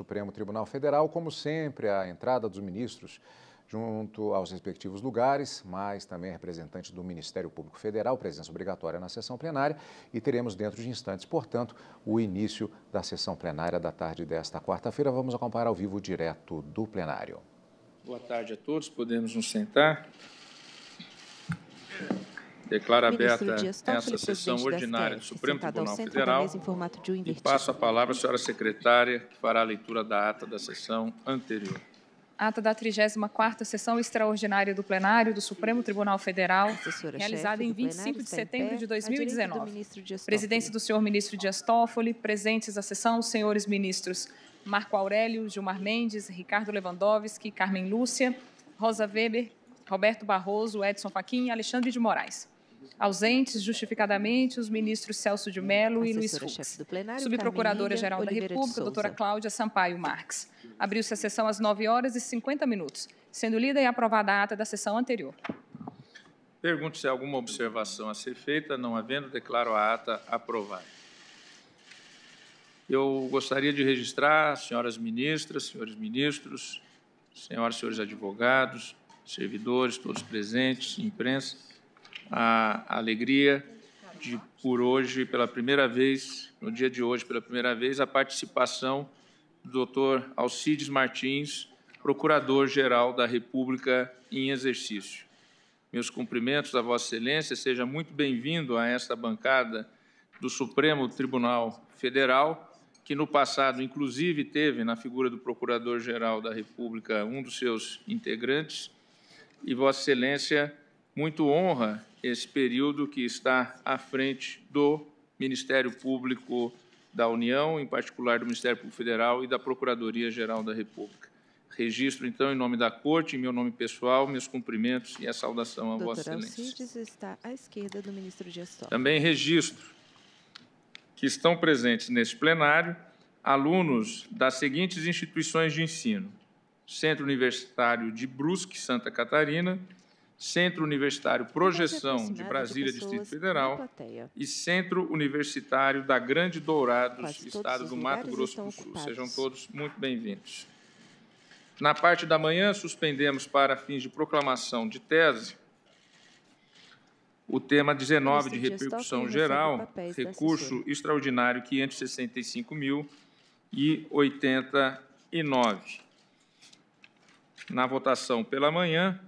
Supremo Tribunal Federal, como sempre, a entrada dos ministros junto aos respectivos lugares, mas também representante do Ministério Público Federal, presença obrigatória na sessão plenária, e teremos dentro de instantes, portanto, o início da sessão plenária da tarde desta quarta-feira. Vamos acompanhar ao vivo direto do plenário. Boa tarde a todos, podemos nos sentar. Declaro aberta essa sessão ordinária do Supremo Tribunal Federal e passo a palavra à senhora secretária, que fará a leitura da ata da sessão anterior. Ata da 34ª Sessão Extraordinária do Plenário do Supremo Tribunal Federal, realizada em 25 de setembro de 2019. Presidência do senhor ministro Dias Toffoli, presentes à sessão os senhores ministros Marco Aurélio, Gilmar Mendes, Ricardo Lewandowski, Carmen Lúcia, Rosa Weber, Roberto Barroso, Edson Fachin e Alexandre de Moraes. Ausentes justificadamente os ministros Celso de Mello e Luiz Fux. Subprocuradora-Geral da República, doutora Cláudia Sampaio Marques. Abriu-se a sessão às 9 horas e 50 minutos, sendo lida e aprovada a ata da sessão anterior. Pergunto se há alguma observação a ser feita. Não havendo, declaro a ata aprovada. Eu gostaria de registrar, senhoras ministras, senhores ministros, senhoras e senhores advogados, servidores, todos presentes, imprensa, a alegria de, por hoje, pela primeira vez, no dia de hoje, pela primeira vez, a participação do doutor Alcides Martins, Procurador-Geral da República em exercício. Meus cumprimentos a Vossa Excelência, seja muito bem-vindo a esta bancada do Supremo Tribunal Federal, que no passado, inclusive, teve na figura do Procurador-Geral da República um dos seus integrantes. E Vossa Excelência muito honra esse período que está à frente do Ministério Público da União, em particular do Ministério Público Federal e da Procuradoria-Geral da República. Registro, então, em nome da Corte, em meu nome pessoal, meus cumprimentos e a saudação a Vossa Excelência. Alcides está à esquerda do ministro de Toffoli. Também registro que estão presentes nesse plenário alunos das seguintes instituições de ensino: Centro Universitário de Brusque, Santa Catarina, Centro Universitário Projeção de Brasília, Distrito Federal, e Centro Universitário da Grande Dourados, Quase Estado do Mato Grosso do Sul. Sejam todos muito bem-vindos. Na parte da manhã, suspendemos para fins de proclamação de tese o tema 19 de repercussão geral, recurso extraordinário 565.089. Na votação pela manhã,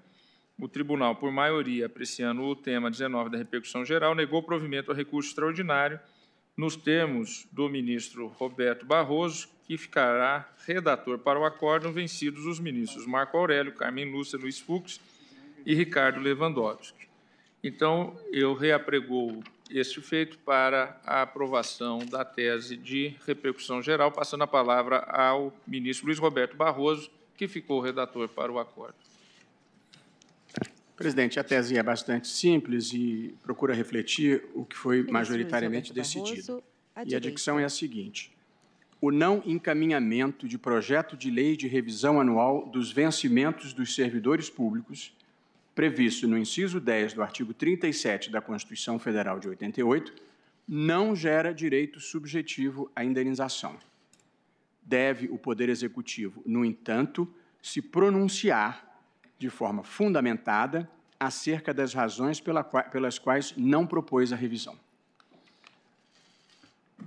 o tribunal, por maioria, apreciando o tema 19 da repercussão geral, negou provimento ao recurso extraordinário nos termos do ministro Roberto Barroso, que ficará redator para o acórdão, vencidos os ministros Marco Aurélio, Carmen Lúcia, Luiz Fux e Ricardo Lewandowski. Então, eu reapregou este feito para a aprovação da tese de repercussão geral, passando a palavra ao ministro Luiz Roberto Barroso, que ficou redator para o acordo. Presidente, a tese é bastante simples e procura refletir o que foi majoritariamente decidido. E a dicção é a seguinte: o não encaminhamento de projeto de lei de revisão anual dos vencimentos dos servidores públicos, previsto no inciso 10 do artigo 37 da Constituição Federal de 88, não gera direito subjetivo à indenização. Deve o Poder Executivo, no entanto, se pronunciar de forma fundamentada acerca das razões pela, pelas quais não propôs a revisão.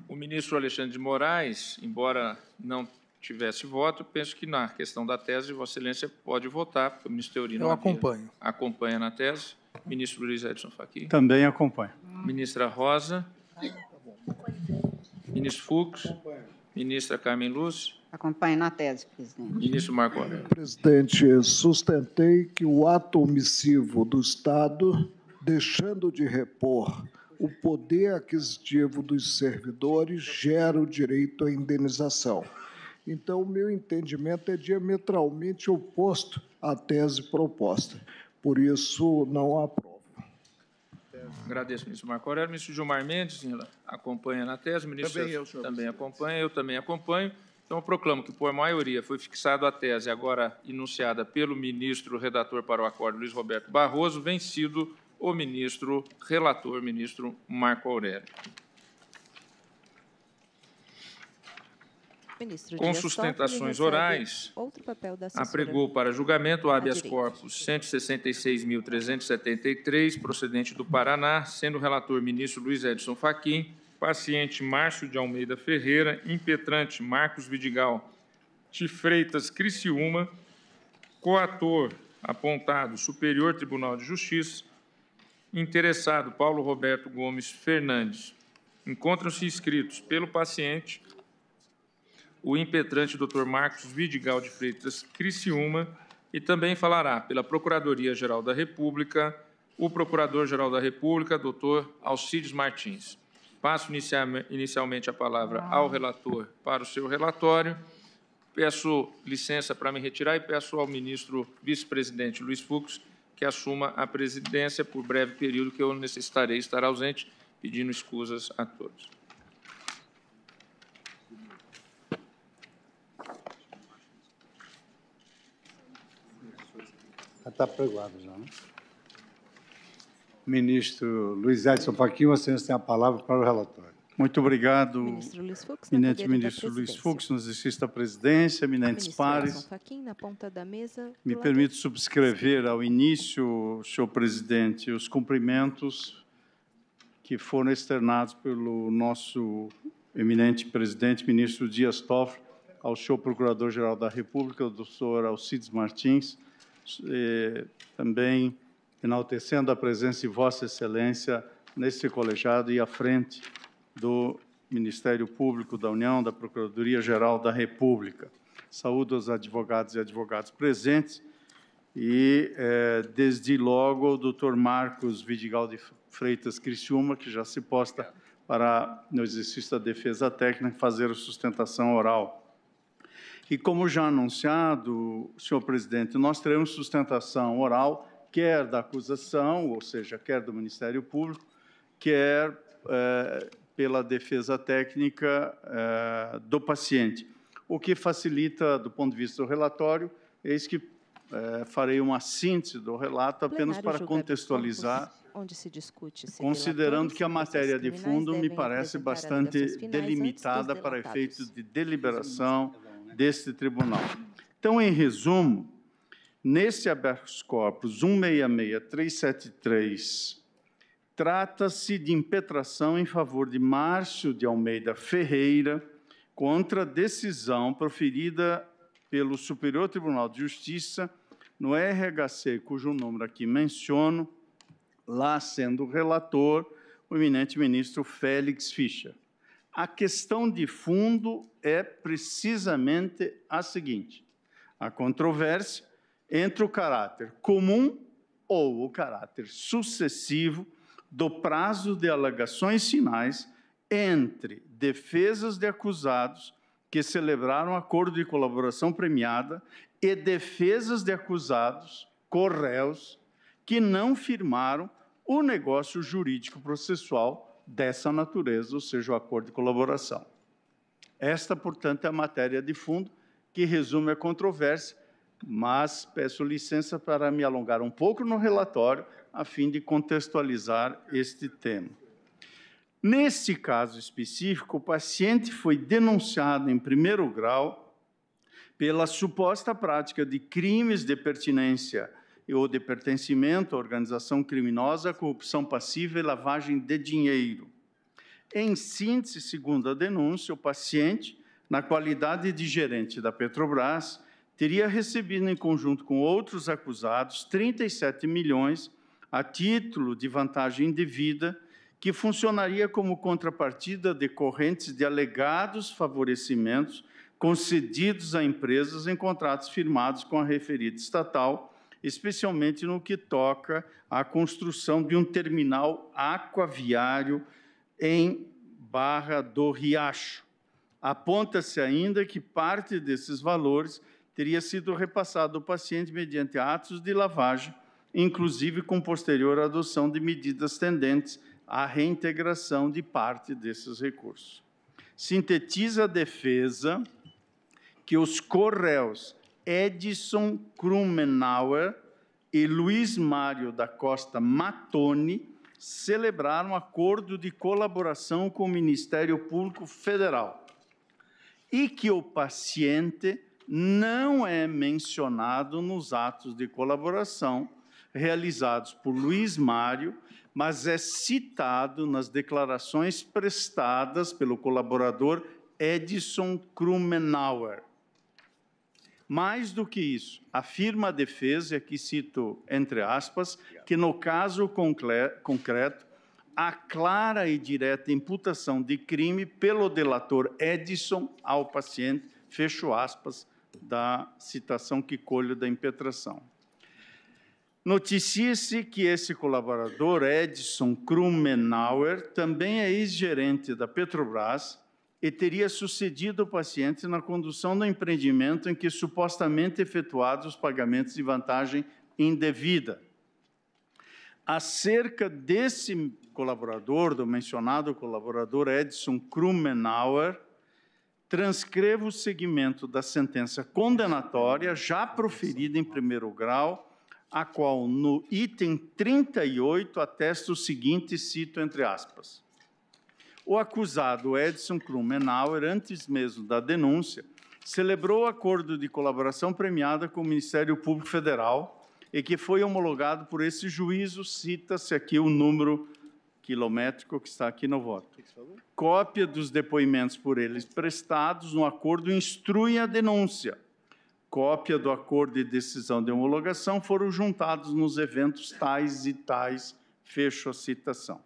O ministro Alexandre de Moraes, embora não tivesse voto, penso que na questão da tese, Vossa Excelência pode votar, porque o ministro Teorino. Eu acompanho. Acompanha na tese. Ministro Luiz Edson Fachin. Também acompanha. Ministra Rosa. Ministro Fux. Ministra Carmen Lúcia acompanhe na tese, presidente. Ministro Marco Aurélio. Presidente, sustentei que o ato omissivo do Estado, deixando de repor o poder aquisitivo dos servidores, gera o direito à indenização. Então, o meu entendimento é diametralmente oposto à tese proposta. Por isso, não aprovo. Agradeço, ministro Marco Aurélio. Ministro Gilmar Mendes acompanha na tese. ministro também, eu, senhor também presidente. acompanha, eu também acompanho. Então, eu proclamo que, por maioria, foi fixado a tese agora enunciada pelo ministro redator para o acordo, Luiz Roberto Barroso, vencido o ministro relator, ministro Marco Aurélio. Ministro com sustentações orais, apregou para julgamento o habeas corpus 166.373, procedente do Paraná, sendo relator ministro Luiz Edson Fachin, paciente Márcio de Almeida Ferreira, impetrante Marcos Vidigal de Freitas Criciúma, coator apontado Superior Tribunal de Justiça, interessado Paulo Roberto Gomes Fernandes. Encontram-se inscritos pelo paciente o impetrante Dr. Marcos Vidigal de Freitas Criciúma e também falará pela Procuradoria-Geral da República o Procurador-Geral da República, Dr. Alcides Martins. Passo inicialmente a palavra ao relator para o seu relatório. Peço licença para me retirar e peço ao ministro vice-presidente Luiz Fux que assuma a presidência por breve período que eu necessitarei estar ausente, pedindo escusas a todos. Está pregado já, né? Ministro Luiz Edson Fachin, a senhora tem a palavra para o relatório. Muito obrigado, ministro Luiz Fux, eminente ministro Luiz Fux, nos assiste à presidência, eminentes pares. Fachin, na ponta da mesa, Me permito subscrever ao início, senhor presidente, os cumprimentos que foram externados pelo nosso eminente presidente, ministro Dias Toffoli, ao senhor procurador-geral da República, o doutor Alcides Martins, eh, também enaltecendo a presença de Vossa Excelência neste colegiado e à frente do Ministério Público da União, da Procuradoria-Geral da República. Saúdo os advogados e advogadas presentes e, eh, desde logo, o doutor Marcos Vidigal de Freitas Criciúma, que já se posta para, no exercício da defesa técnica, fazer a sustentação oral. E, como já anunciado, senhor presidente, nós teremos sustentação oral quer da acusação, ou seja, quer do Ministério Público, quer eh, pela defesa técnica eh, do paciente. O que facilita, do ponto de vista do relatório, eis que eh, farei uma síntese do relato apenas para contextualizar. Onde se discute se considerando que a matéria de fundo me parece bastante delimitada para efeitos de deliberação deste tribunal. Então, em resumo, Nesse habeas corpus 166373, trata-se de impetração em favor de Márcio de Almeida Ferreira contra decisão proferida pelo Superior Tribunal de Justiça no RHC, cujo número aqui menciono, lá sendo relator o eminente ministro Félix Fischer. A questão de fundo é precisamente a seguinte: a controvérsia entre o caráter comum ou o caráter sucessivo do prazo de alegações finais entre defesas de acusados que celebraram acordo de colaboração premiada e defesas de acusados correus que não firmaram o negócio jurídico processual dessa natureza, ou seja, o acordo de colaboração. Esta, portanto, é a matéria de fundo que resume a controvérsia mas peço licença para me alongar um pouco no relatório, a fim de contextualizar este tema. Neste caso específico, o paciente foi denunciado em primeiro grau pela suposta prática de crimes de pertinência ou de pertencimento à organização criminosa, corrupção passiva e lavagem de dinheiro. Em síntese, segundo a denúncia, o paciente, na qualidade de gerente da Petrobras, teria recebido, em conjunto com outros acusados, 37 milhões a título de vantagem indevida, que funcionaria como contrapartida decorrente de alegados favorecimentos concedidos a empresas em contratos firmados com a referida estatal, especialmente no que toca à construção de um terminal aquaviário em Barra do Riacho. Aponta-se ainda que parte desses valores teria sido repassado ao paciente mediante atos de lavagem, inclusive com posterior adoção de medidas tendentes à reintegração de parte desses recursos. Sintetiza a defesa que os correus Edson Krumenauer e Luiz Mário da Costa Matoni celebraram acordo de colaboração com o Ministério Público Federal e que o paciente não é mencionado nos atos de colaboração realizados por Luiz Mário, mas é citado nas declarações prestadas pelo colaborador Edson Krumenauer. Mais do que isso, afirma a defesa, e aqui cito entre aspas, que no caso concreto, a clara e direta imputação de crime pelo delator Edson ao paciente, fecho aspas, da citação que colho da impetração. noticie se que esse colaborador, Edson Krumenauer, também é ex-gerente da Petrobras e teria sucedido o paciente na condução do empreendimento em que supostamente efetuados os pagamentos de vantagem indevida. Acerca desse colaborador, do mencionado colaborador Edson Krumenauer, transcrevo o segmento da sentença condenatória já proferida em primeiro grau, a qual no item 38 atesta o seguinte, cito entre aspas. O acusado Edson Krumenauer, antes mesmo da denúncia, celebrou o acordo de colaboração premiada com o Ministério Público Federal e que foi homologado por esse juízo, cita-se aqui o número quilométrico que está aqui no voto. Cópia dos depoimentos por eles prestados no acordo instrui a denúncia. Cópia do acordo e decisão de homologação foram juntados nos eventos tais e tais. Fecho a citação.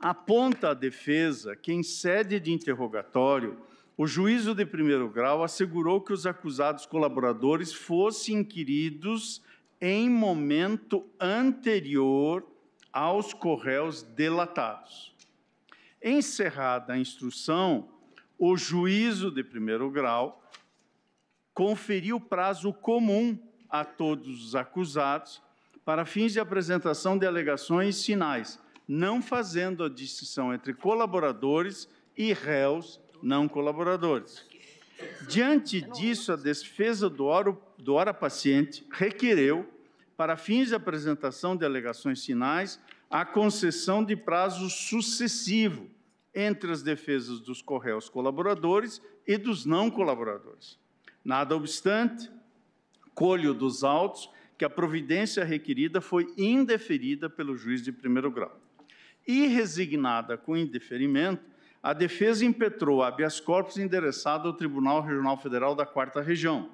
Aponta a defesa que, em sede de interrogatório, o juízo de primeiro grau assegurou que os acusados colaboradores fossem inquiridos em momento anterior aos correios delatados. Encerrada a instrução, o juízo de primeiro grau conferiu prazo comum a todos os acusados para fins de apresentação de alegações e sinais, não fazendo a distinção entre colaboradores e réus não colaboradores. Diante disso, a defesa do ora, do ora paciente requereu para fins de apresentação de alegações finais, a concessão de prazo sucessivo entre as defesas dos correios colaboradores e dos não colaboradores. Nada obstante, colho dos autos que a providência requerida foi indeferida pelo juiz de primeiro grau. E resignada com indeferimento, a defesa impetrou habeas corpus endereçado ao Tribunal Regional Federal da Quarta Região.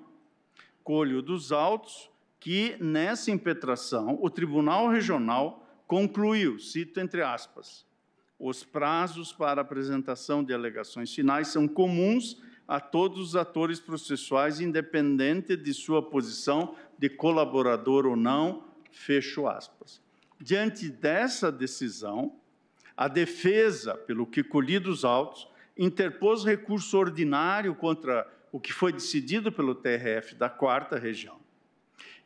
Colho dos autos que nessa impetração o Tribunal Regional concluiu, cito entre aspas, os prazos para apresentação de alegações finais são comuns a todos os atores processuais, independente de sua posição de colaborador ou não, fecho aspas. Diante dessa decisão, a defesa, pelo que colhi dos autos, interpôs recurso ordinário contra o que foi decidido pelo TRF da quarta região.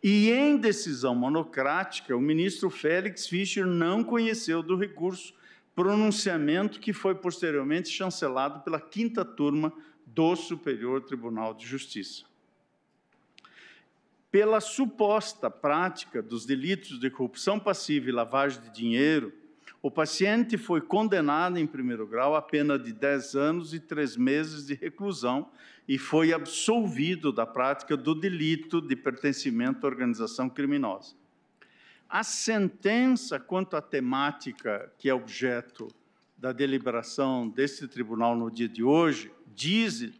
E em decisão monocrática, o ministro Félix Fischer não conheceu do recurso, pronunciamento que foi posteriormente chancelado pela quinta turma do Superior Tribunal de Justiça. Pela suposta prática dos delitos de corrupção passiva e lavagem de dinheiro, o paciente foi condenado em primeiro grau a pena de 10 anos e 3 meses de reclusão e foi absolvido da prática do delito de pertencimento à organização criminosa. A sentença quanto à temática que é objeto da deliberação deste tribunal no dia de hoje diz,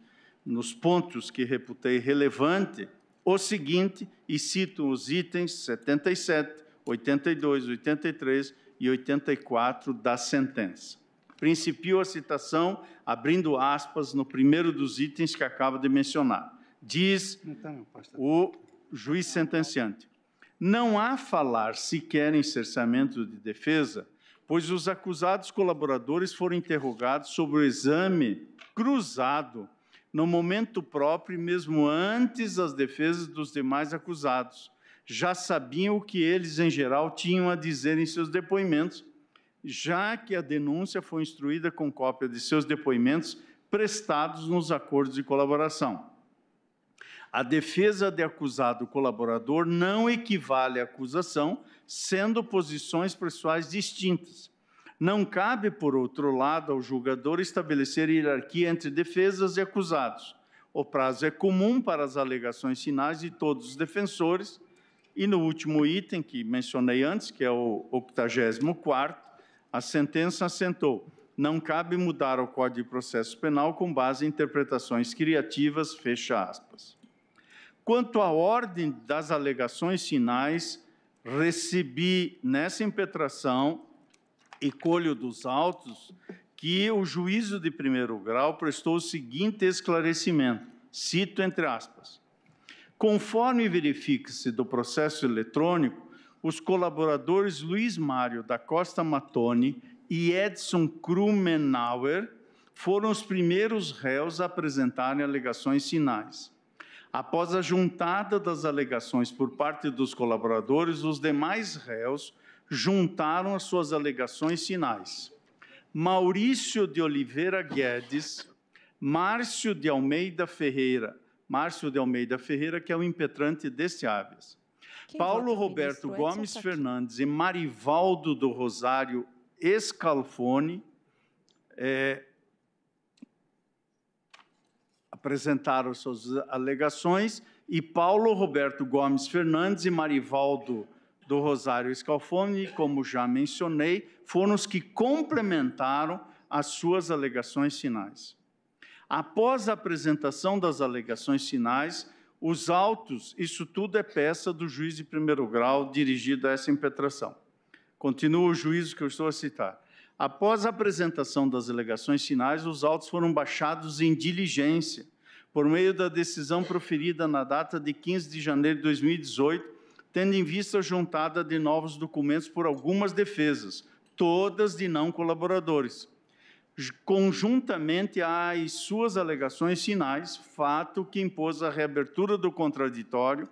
nos pontos que reputei relevante, o seguinte, e cito os itens 77, 82, 83 e 84 da sentença. Principiou a citação abrindo aspas no primeiro dos itens que acaba de mencionar. Diz então, o juiz sentenciante: Não há falar sequer em cerceamento de defesa, pois os acusados colaboradores foram interrogados sobre o exame cruzado no momento próprio, mesmo antes das defesas dos demais acusados já sabiam o que eles, em geral, tinham a dizer em seus depoimentos, já que a denúncia foi instruída com cópia de seus depoimentos prestados nos acordos de colaboração. A defesa de acusado colaborador não equivale à acusação, sendo posições pessoais distintas. Não cabe, por outro lado, ao julgador estabelecer hierarquia entre defesas e acusados. O prazo é comum para as alegações finais de todos os defensores, e no último item que mencionei antes, que é o 84 a sentença assentou não cabe mudar o Código de Processo Penal com base em interpretações criativas, fecha aspas. Quanto à ordem das alegações finais, recebi nessa impetração e colho dos autos que o juízo de primeiro grau prestou o seguinte esclarecimento, cito entre aspas, Conforme verifica-se do processo eletrônico, os colaboradores Luiz Mário da Costa Matone e Edson Krumenauer foram os primeiros réus a apresentarem alegações sinais. Após a juntada das alegações por parte dos colaboradores, os demais réus juntaram as suas alegações sinais. Maurício de Oliveira Guedes, Márcio de Almeida Ferreira Márcio de Almeida Ferreira, que é o impetrante deste habeas. Quem Paulo Roberto é Gomes Fernandes e Marivaldo do Rosário Escalfone é, apresentaram suas alegações e Paulo Roberto Gomes Fernandes e Marivaldo do Rosário Escalfone, como já mencionei, foram os que complementaram as suas alegações finais. Após a apresentação das alegações finais, os autos, isso tudo é peça do juiz de primeiro grau dirigido a essa impetração. Continua o juízo que eu estou a citar. Após a apresentação das alegações finais, os autos foram baixados em diligência, por meio da decisão proferida na data de 15 de janeiro de 2018, tendo em vista a juntada de novos documentos por algumas defesas, todas de não colaboradores conjuntamente às suas alegações finais, fato que impôs a reabertura do contraditório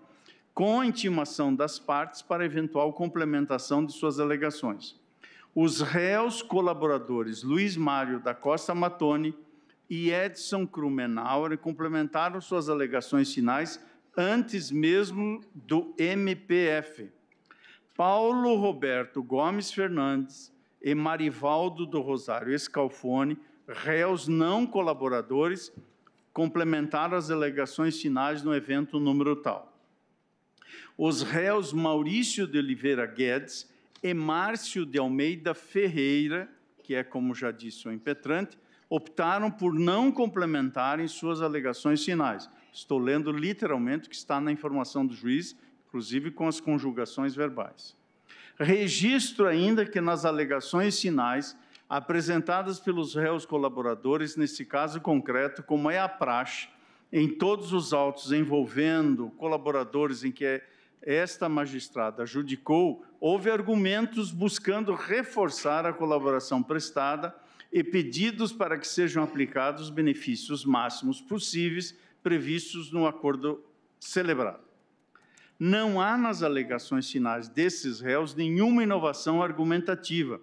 com a intimação das partes para eventual complementação de suas alegações. Os réus colaboradores Luiz Mário da Costa Matone e Edson Krumenauer complementaram suas alegações finais antes mesmo do MPF. Paulo Roberto Gomes Fernandes e Marivaldo do Rosário Escalfone, réus não colaboradores, complementaram as alegações finais no evento número tal. Os réus Maurício de Oliveira Guedes e Márcio de Almeida Ferreira, que é, como já disse, o impetrante, optaram por não complementarem suas alegações finais. Estou lendo literalmente o que está na informação do juiz, inclusive com as conjugações verbais. Registro ainda que nas alegações finais apresentadas pelos réus colaboradores nesse caso concreto, como é a praxe, em todos os autos envolvendo colaboradores em que esta magistrada judicou, houve argumentos buscando reforçar a colaboração prestada e pedidos para que sejam aplicados os benefícios máximos possíveis previstos no acordo celebrado não há nas alegações finais desses réus nenhuma inovação argumentativa,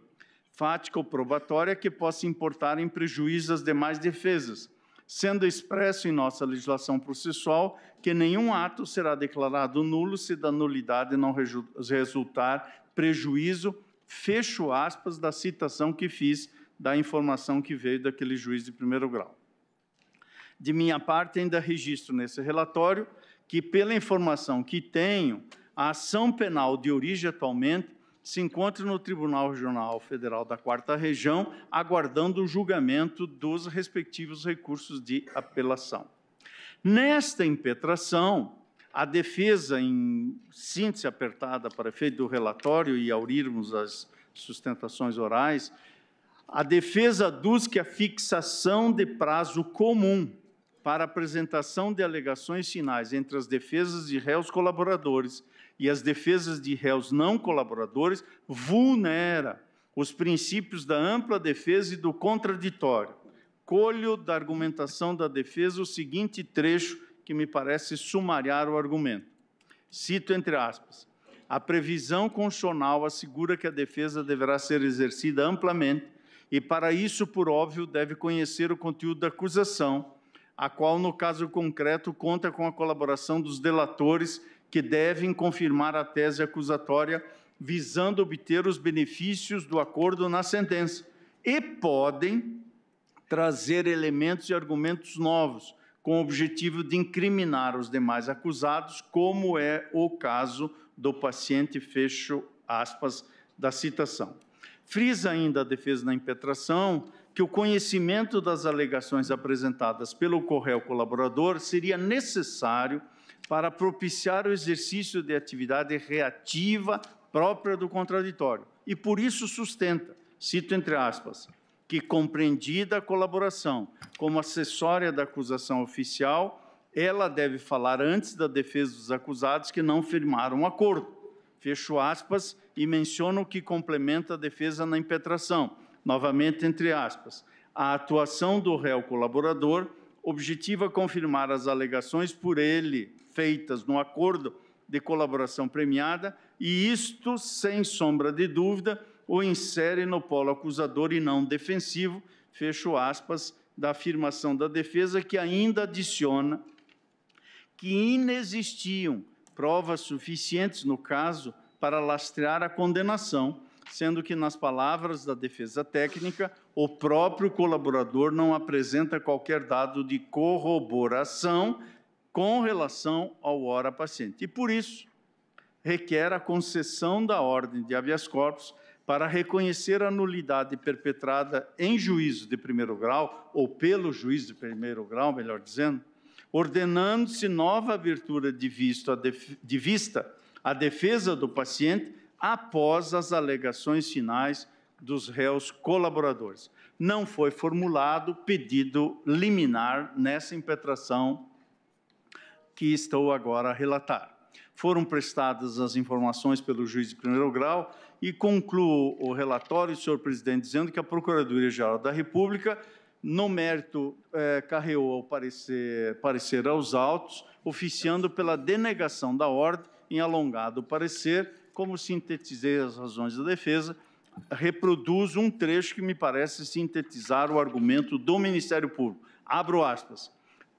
fática ou probatória que possa importar em prejuízo às demais defesas, sendo expresso em nossa legislação processual que nenhum ato será declarado nulo se da nulidade não resultar prejuízo, fecho aspas, da citação que fiz da informação que veio daquele juiz de primeiro grau. De minha parte, ainda registro nesse relatório que, pela informação que tenho, a ação penal de origem atualmente se encontra no Tribunal Regional Federal da Quarta Região, aguardando o julgamento dos respectivos recursos de apelação. Nesta impetração, a defesa, em síntese apertada para efeito do relatório e ao as sustentações orais, a defesa aduz que a fixação de prazo comum para apresentação de alegações finais entre as defesas de réus colaboradores e as defesas de réus não colaboradores vulnera os princípios da ampla defesa e do contraditório. Colho da argumentação da defesa o seguinte trecho que me parece sumariar o argumento. Cito entre aspas: A previsão constitucional assegura que a defesa deverá ser exercida amplamente e para isso, por óbvio, deve conhecer o conteúdo da acusação a qual, no caso concreto, conta com a colaboração dos delatores que devem confirmar a tese acusatória visando obter os benefícios do acordo na sentença e podem trazer elementos e argumentos novos com o objetivo de incriminar os demais acusados, como é o caso do paciente, fecho aspas, da citação. Frisa ainda a defesa da impetração que o conhecimento das alegações apresentadas pelo Correio Colaborador seria necessário para propiciar o exercício de atividade reativa própria do contraditório. E por isso sustenta, cito entre aspas, que compreendida a colaboração como acessória da acusação oficial, ela deve falar antes da defesa dos acusados que não firmaram um acordo. Fecho aspas e menciono o que complementa a defesa na impetração, novamente entre aspas, a atuação do réu colaborador objetiva confirmar as alegações por ele feitas no acordo de colaboração premiada, e isto, sem sombra de dúvida, o insere no polo acusador e não defensivo, fecho aspas, da afirmação da defesa, que ainda adiciona que inexistiam provas suficientes no caso para lastrear a condenação, sendo que, nas palavras da defesa técnica, o próprio colaborador não apresenta qualquer dado de corroboração com relação ao hora paciente. E por isso, requer a concessão da ordem de habeas corpus para reconhecer a nulidade perpetrada em juízo de primeiro grau, ou pelo juízo de primeiro grau, melhor dizendo, ordenando-se nova abertura de, visto de vista à defesa do paciente após as alegações finais dos réus colaboradores. Não foi formulado pedido liminar nessa impetração que estou agora a relatar. Foram prestadas as informações pelo juiz de primeiro grau e concluo o relatório, senhor presidente, dizendo que a Procuradoria-Geral da República, no mérito, eh, carreou ao parecer, parecer aos autos, oficiando pela denegação da ordem em alongado parecer, como sintetizei as razões da defesa, reproduzo um trecho que me parece sintetizar o argumento do Ministério Público. Abro aspas.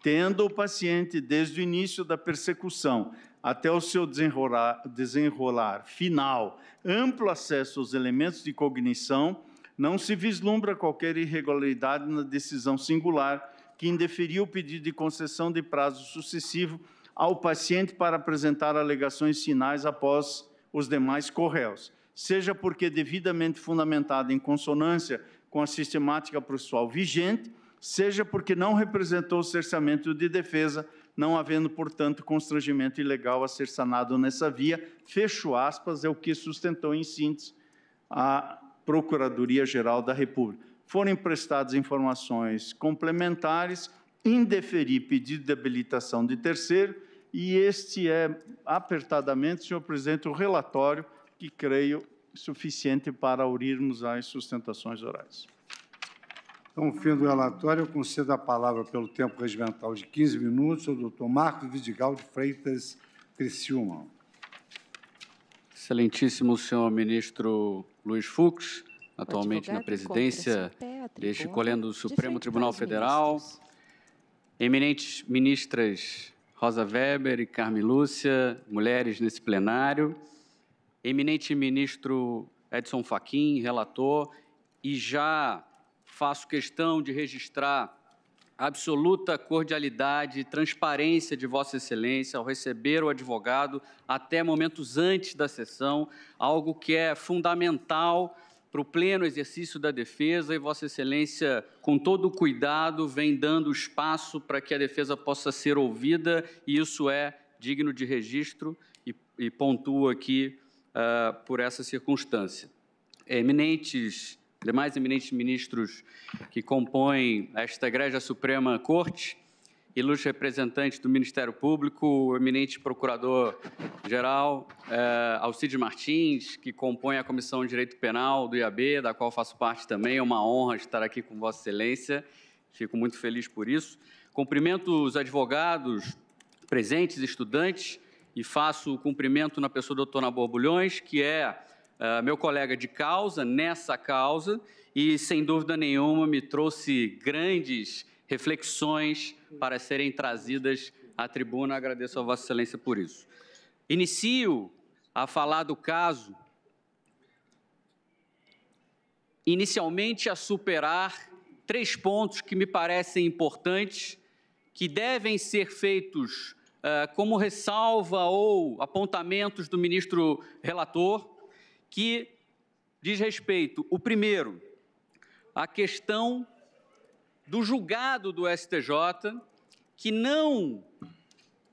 Tendo o paciente desde o início da persecução até o seu desenrolar, desenrolar final amplo acesso aos elementos de cognição, não se vislumbra qualquer irregularidade na decisão singular que indeferiu o pedido de concessão de prazo sucessivo ao paciente para apresentar alegações finais após os demais correios, seja porque é devidamente fundamentada em consonância com a sistemática processual vigente, seja porque não representou o cerceamento de defesa, não havendo, portanto, constrangimento ilegal a ser sanado nessa via, fecho aspas, é o que sustentou em síntese a Procuradoria-Geral da República. Foram prestadas informações complementares, indeferir pedido de habilitação de terceiro, e este é apertadamente, senhor presidente, o relatório que creio suficiente para abrirmos as sustentações orais. Então, fim do relatório, eu concedo a palavra pelo tempo regimental de 15 minutos ao doutor Marcos Vidigal de Freitas Criciúma. Excelentíssimo senhor ministro Luiz Fux, atualmente na presidência deste colhendo o Supremo Tribunal Federal, eminentes ministras Rosa Weber e Carme Lúcia, mulheres nesse plenário, eminente ministro Edson Fachin, relator, e já faço questão de registrar a absoluta cordialidade e transparência de Vossa Excelência ao receber o advogado até momentos antes da sessão, algo que é fundamental para o pleno exercício da defesa e Vossa Excelência, com todo o cuidado, vem dando espaço para que a defesa possa ser ouvida, e isso é digno de registro e, e pontuo aqui uh, por essa circunstância. Eminentes, demais eminentes ministros que compõem esta Igreja Suprema Corte, ilustre representante do Ministério Público, o eminente procurador-geral eh, Alcide Martins, que compõe a Comissão de Direito Penal do IAB, da qual faço parte também. É uma honra estar aqui com Vossa Excelência. Fico muito feliz por isso. Cumprimento os advogados presentes, estudantes, e faço o cumprimento na pessoa do doutor Borbulhões, que é eh, meu colega de causa, nessa causa, e, sem dúvida nenhuma, me trouxe grandes reflexões, Uhum. para serem trazidas à tribuna. Agradeço a Vossa Excelência por isso. Inicio a falar do caso, inicialmente a superar três pontos que me parecem importantes, que devem ser feitos uh, como ressalva ou apontamentos do ministro relator, que diz respeito, o primeiro, a questão do julgado do STJ, que não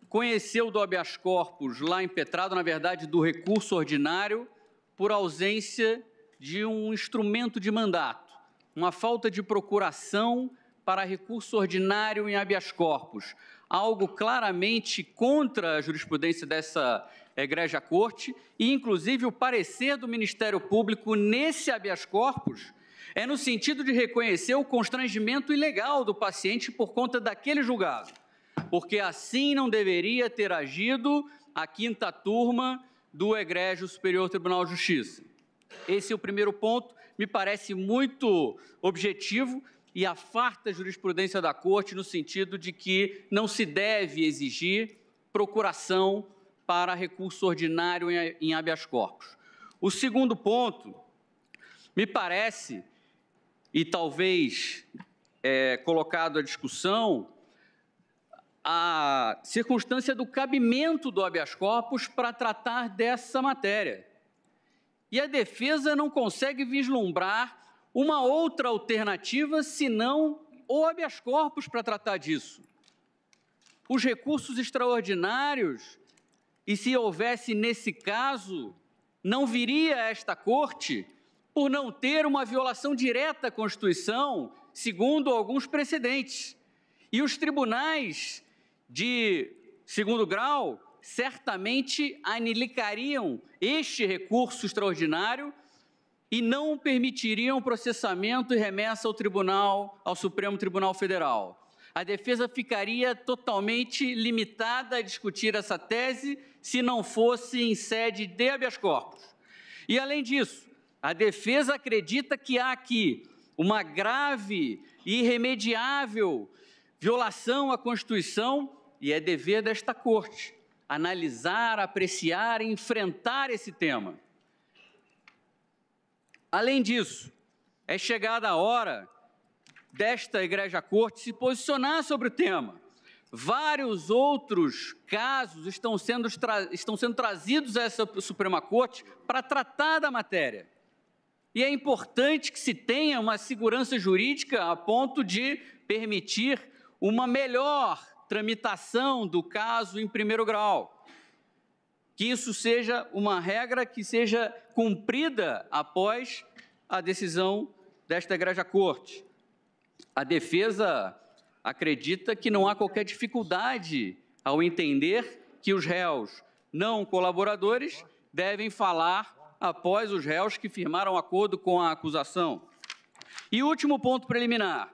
conheceu do habeas corpus lá impetrado, na verdade, do recurso ordinário, por ausência de um instrumento de mandato, uma falta de procuração para recurso ordinário em habeas corpus, algo claramente contra a jurisprudência dessa egrégia eh, corte, e inclusive o parecer do Ministério Público nesse habeas corpus é no sentido de reconhecer o constrangimento ilegal do paciente por conta daquele julgado, porque assim não deveria ter agido a quinta turma do Egrégio Superior Tribunal de Justiça. Esse é o primeiro ponto, me parece muito objetivo e a farta jurisprudência da Corte no sentido de que não se deve exigir procuração para recurso ordinário em habeas corpus. O segundo ponto, me parece e talvez é, colocado à discussão a circunstância do cabimento do habeas corpus para tratar dessa matéria. E a defesa não consegue vislumbrar uma outra alternativa senão o habeas corpus para tratar disso. Os recursos extraordinários, e se houvesse nesse caso, não viria esta corte por não ter uma violação direta à Constituição, segundo alguns precedentes. E os tribunais de segundo grau certamente anilicariam este recurso extraordinário e não permitiriam processamento e remessa ao Tribunal, ao Supremo Tribunal Federal. A defesa ficaria totalmente limitada a discutir essa tese se não fosse em sede de habeas corpus. E além disso, a defesa acredita que há aqui uma grave e irremediável violação à Constituição e é dever desta Corte analisar, apreciar e enfrentar esse tema. Além disso, é chegada a hora desta Igreja Corte se posicionar sobre o tema. Vários outros casos estão sendo, estão sendo trazidos a essa Suprema Corte para tratar da matéria. E é importante que se tenha uma segurança jurídica a ponto de permitir uma melhor tramitação do caso em primeiro grau. Que isso seja uma regra que seja cumprida após a decisão desta Igreja Corte. A defesa acredita que não há qualquer dificuldade ao entender que os réus não colaboradores devem falar após os réus que firmaram acordo com a acusação. E último ponto preliminar,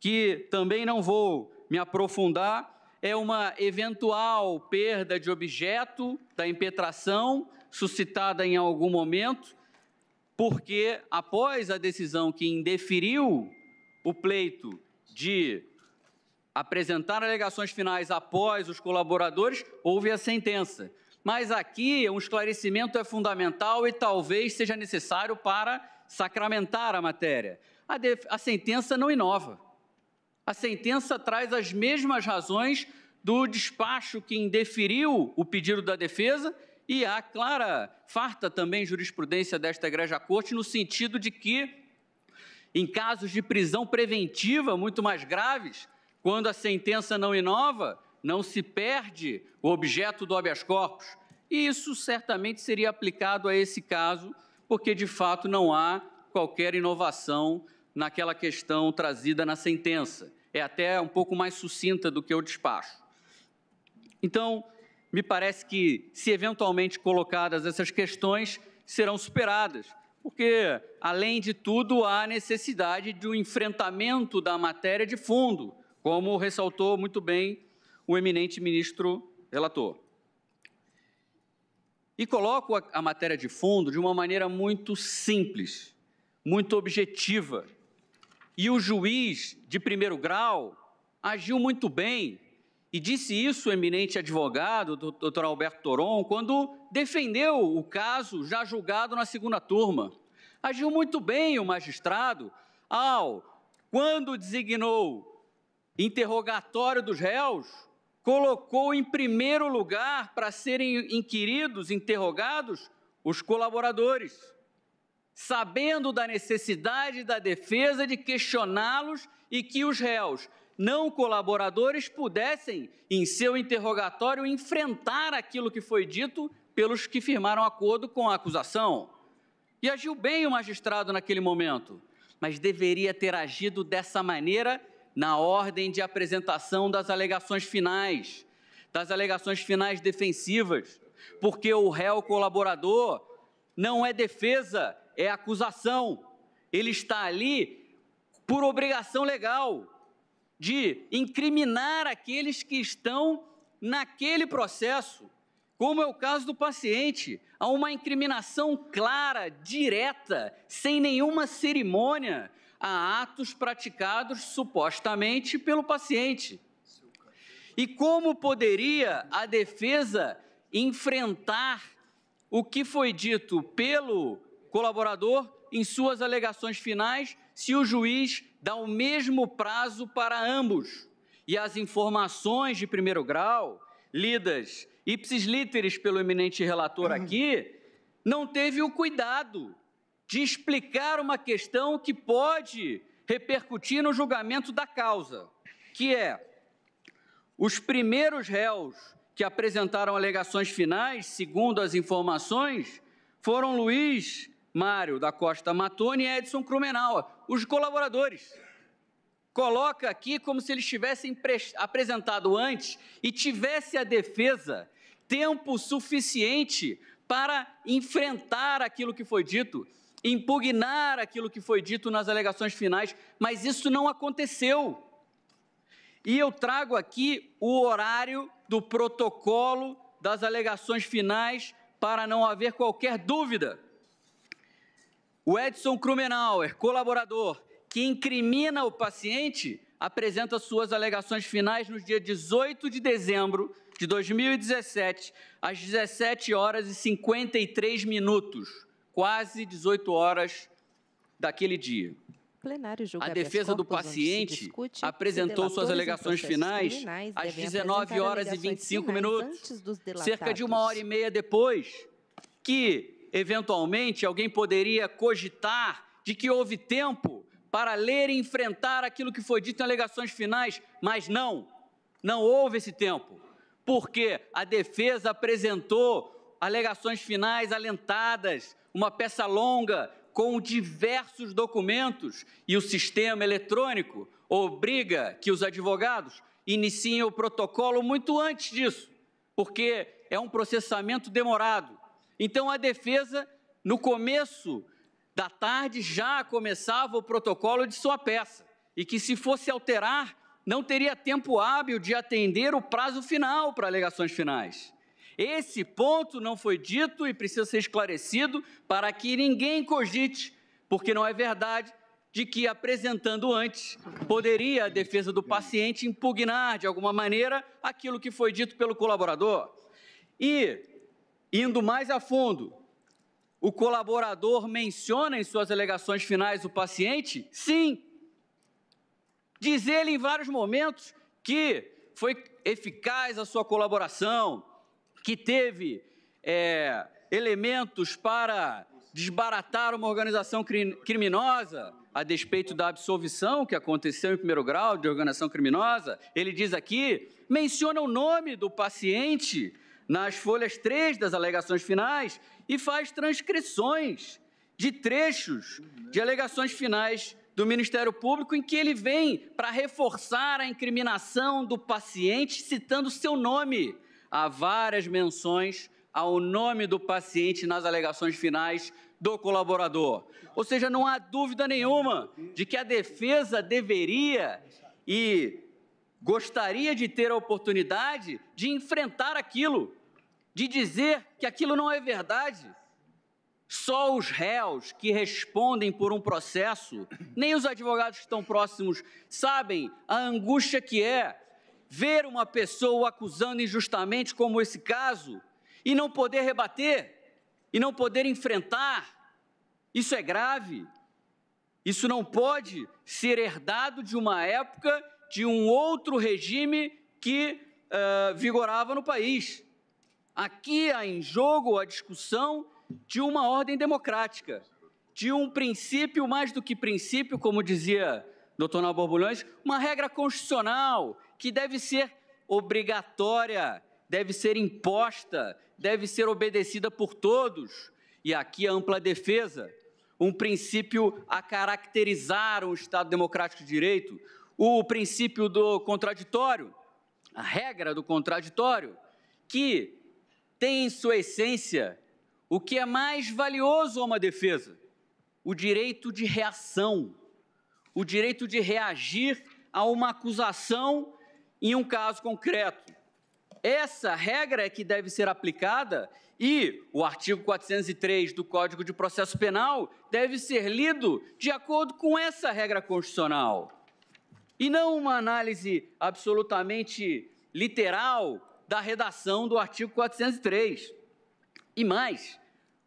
que também não vou me aprofundar, é uma eventual perda de objeto da impetração suscitada em algum momento, porque após a decisão que indeferiu o pleito de apresentar alegações finais após os colaboradores, houve a sentença. Mas aqui um esclarecimento é fundamental e talvez seja necessário para sacramentar a matéria. A, a sentença não inova. A sentença traz as mesmas razões do despacho que indeferiu o pedido da defesa e há clara, farta também jurisprudência desta Igreja Corte no sentido de que, em casos de prisão preventiva muito mais graves, quando a sentença não inova, não se perde o objeto do habeas corpus. E isso certamente seria aplicado a esse caso, porque de fato não há qualquer inovação naquela questão trazida na sentença. É até um pouco mais sucinta do que o despacho. Então, me parece que, se eventualmente colocadas essas questões, serão superadas, porque, além de tudo, há necessidade de um enfrentamento da matéria de fundo, como ressaltou muito bem o eminente ministro relator. E coloco a, a matéria de fundo de uma maneira muito simples, muito objetiva. E o juiz de primeiro grau agiu muito bem e disse isso o eminente advogado, doutor Alberto Toron, quando defendeu o caso já julgado na segunda turma. Agiu muito bem o magistrado ao, quando designou interrogatório dos réus, colocou em primeiro lugar para serem inquiridos, interrogados, os colaboradores, sabendo da necessidade da defesa de questioná-los e que os réus, não colaboradores, pudessem, em seu interrogatório, enfrentar aquilo que foi dito pelos que firmaram acordo com a acusação. E agiu bem o magistrado naquele momento, mas deveria ter agido dessa maneira na ordem de apresentação das alegações finais, das alegações finais defensivas, porque o réu colaborador não é defesa, é acusação. Ele está ali por obrigação legal de incriminar aqueles que estão naquele processo, como é o caso do paciente. Há uma incriminação clara, direta, sem nenhuma cerimônia, a atos praticados supostamente pelo paciente. E como poderia a defesa enfrentar o que foi dito pelo colaborador em suas alegações finais se o juiz dá o mesmo prazo para ambos? E as informações de primeiro grau, lidas ipsis literis pelo eminente relator aqui, não teve o cuidado de explicar uma questão que pode repercutir no julgamento da causa, que é os primeiros réus que apresentaram alegações finais, segundo as informações, foram Luiz Mário da Costa Matone e Edson Crumenau, os colaboradores. Coloca aqui como se eles tivessem apresentado antes e tivesse a defesa tempo suficiente para enfrentar aquilo que foi dito impugnar aquilo que foi dito nas alegações finais, mas isso não aconteceu. E eu trago aqui o horário do protocolo das alegações finais para não haver qualquer dúvida. O Edson Krumenauer, colaborador, que incrimina o paciente, apresenta suas alegações finais no dia 18 de dezembro de 2017, às 17 horas e 53 minutos quase 18 horas daquele dia. a defesa do paciente discute, apresentou suas alegações finais às 19 horas e 25 minutos, cerca de uma hora e meia depois, que, eventualmente, alguém poderia cogitar de que houve tempo para ler e enfrentar aquilo que foi dito em alegações finais, mas não, não houve esse tempo, porque a defesa apresentou alegações finais alentadas, uma peça longa com diversos documentos e o sistema eletrônico obriga que os advogados iniciem o protocolo muito antes disso, porque é um processamento demorado. Então a defesa, no começo da tarde, já começava o protocolo de sua peça, e que se fosse alterar, não teria tempo hábil de atender o prazo final para alegações finais. Esse ponto não foi dito e precisa ser esclarecido para que ninguém cogite, porque não é verdade de que apresentando antes poderia a defesa do paciente impugnar de alguma maneira aquilo que foi dito pelo colaborador. E indo mais a fundo, o colaborador menciona em suas alegações finais o paciente? Sim. Diz ele em vários momentos que foi eficaz a sua colaboração, que teve é, elementos para desbaratar uma organização criminosa, a despeito da absolvição que aconteceu em primeiro grau de organização criminosa, ele diz aqui, menciona o nome do paciente nas folhas 3 das alegações finais e faz transcrições de trechos de alegações finais do Ministério Público em que ele vem para reforçar a incriminação do paciente citando seu nome há várias menções ao nome do paciente nas alegações finais do colaborador. Ou seja, não há dúvida nenhuma de que a defesa deveria e gostaria de ter a oportunidade de enfrentar aquilo, de dizer que aquilo não é verdade. Só os réus que respondem por um processo, nem os advogados que estão próximos, sabem a angústia que é ver uma pessoa acusando injustamente, como esse caso, e não poder rebater, e não poder enfrentar. Isso é grave. Isso não pode ser herdado de uma época, de um outro regime que uh, vigorava no país. Aqui há em jogo a discussão de uma ordem democrática, de um princípio, mais do que princípio, como dizia doutor Nal Borbulhões, uma regra constitucional que deve ser obrigatória, deve ser imposta, deve ser obedecida por todos. E aqui a ampla defesa, um princípio a caracterizar um Estado democrático de direito, o princípio do contraditório, a regra do contraditório, que tem em sua essência o que é mais valioso a uma defesa: o direito de reação, o direito de reagir a uma acusação em um caso concreto. Essa regra é que deve ser aplicada e o artigo 403 do Código de Processo Penal deve ser lido de acordo com essa regra constitucional. E não uma análise absolutamente literal da redação do artigo 403. E mais,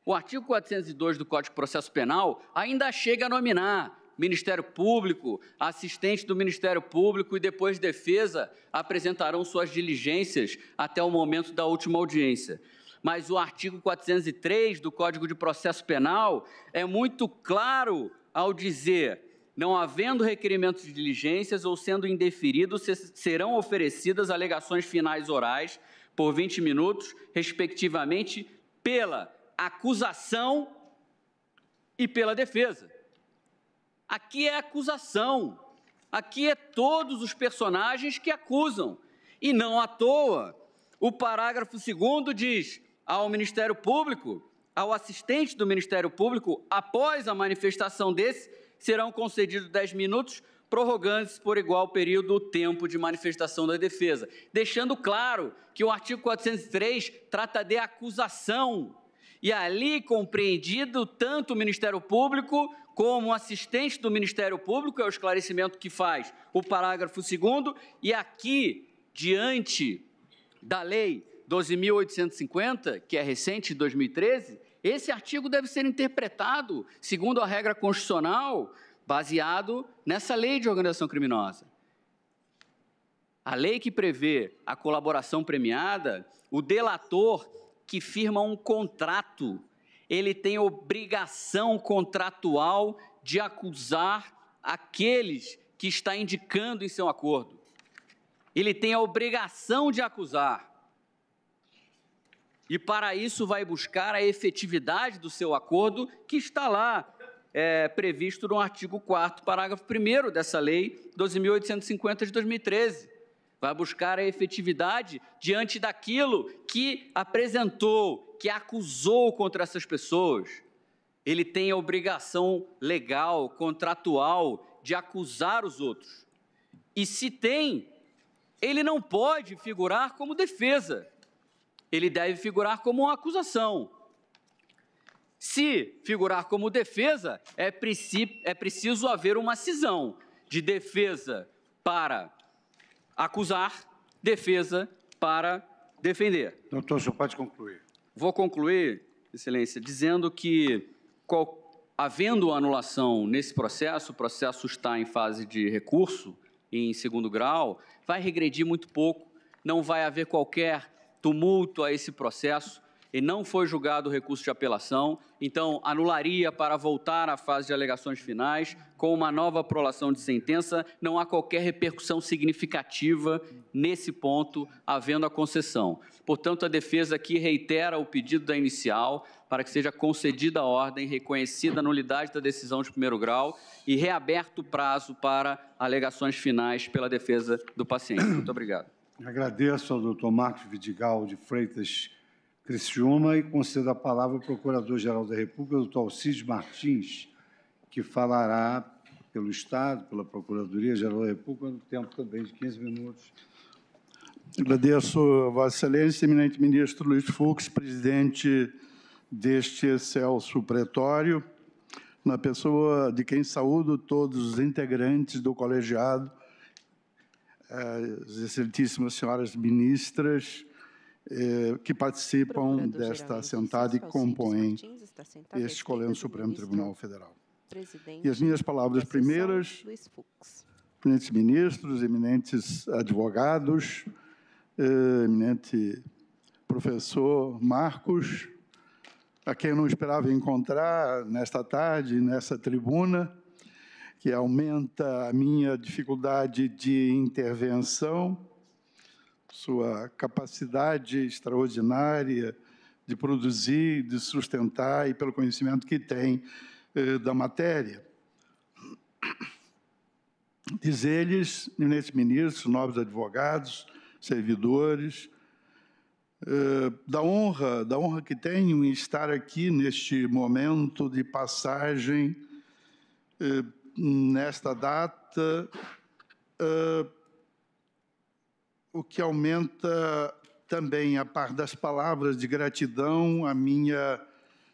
o artigo 402 do Código de Processo Penal ainda chega a nominar Ministério Público, assistente do Ministério Público e depois defesa apresentarão suas diligências até o momento da última audiência. Mas o artigo 403 do Código de Processo Penal é muito claro ao dizer não havendo requerimento de diligências ou sendo indeferido, serão oferecidas alegações finais orais por 20 minutos, respectivamente, pela acusação e pela defesa. Aqui é acusação. Aqui é todos os personagens que acusam. E não à toa, o parágrafo 2 diz ao Ministério Público, ao assistente do Ministério Público, após a manifestação desse, serão concedidos 10 minutos, prorrogando-se por igual período o tempo de manifestação da defesa. Deixando claro que o artigo 403 trata de acusação. E ali compreendido tanto o Ministério Público como assistente do Ministério Público, é o esclarecimento que faz o parágrafo 2, e aqui, diante da Lei 12.850, que é recente, de 2013, esse artigo deve ser interpretado segundo a regra constitucional, baseado nessa lei de organização criminosa. A lei que prevê a colaboração premiada, o delator que firma um contrato ele tem obrigação contratual de acusar aqueles que está indicando em seu acordo. Ele tem a obrigação de acusar. E para isso vai buscar a efetividade do seu acordo, que está lá é, previsto no artigo 4, parágrafo 1 dessa lei 12.850 de 2013 vai buscar a efetividade diante daquilo que apresentou, que acusou contra essas pessoas. Ele tem a obrigação legal, contratual, de acusar os outros. E se tem, ele não pode figurar como defesa, ele deve figurar como uma acusação. Se figurar como defesa, é, é preciso haver uma cisão de defesa para acusar, defesa para defender. Doutor, então, então, o senhor pode concluir. Vou concluir, Excelência, dizendo que, qual, havendo anulação nesse processo, o processo está em fase de recurso, em segundo grau, vai regredir muito pouco, não vai haver qualquer tumulto a esse processo e não foi julgado o recurso de apelação, então anularia para voltar à fase de alegações finais, com uma nova prolação de sentença, não há qualquer repercussão significativa nesse ponto, havendo a concessão. Portanto, a defesa aqui reitera o pedido da inicial para que seja concedida a ordem, reconhecida a nulidade da decisão de primeiro grau e reaberto o prazo para alegações finais pela defesa do paciente. Muito obrigado. Agradeço ao doutor Marcos Vidigal de Freitas Criciúma e concedo a palavra ao Procurador-Geral da República, doutor Alcides Martins, que falará pelo Estado, pela Procuradoria-Geral da República, no tempo também de 15 minutos. Agradeço, a Vossa Excelência, eminente ministro Luiz Fux, presidente deste excelso pretório, na pessoa de quem saúdo todos os integrantes do colegiado, eh, as excelentíssimas senhoras ministras, eh, que participam desta assentada e compõem este Colégio Supremo Tribunal Federal. E as minhas palavras primeiras, eminentes ministros, eminentes advogados, eh, eminente professor Marcos, a quem não esperava encontrar nesta tarde, nessa tribuna, que aumenta a minha dificuldade de intervenção, sua capacidade extraordinária de produzir, de sustentar e pelo conhecimento que tem eh, da matéria. Diz eles, eminentes ministros, nobres advogados, servidores, eh, da honra, da honra que tenho em estar aqui neste momento de passagem, eh, nesta data, eh, o que aumenta também, a par das palavras de gratidão, a minha,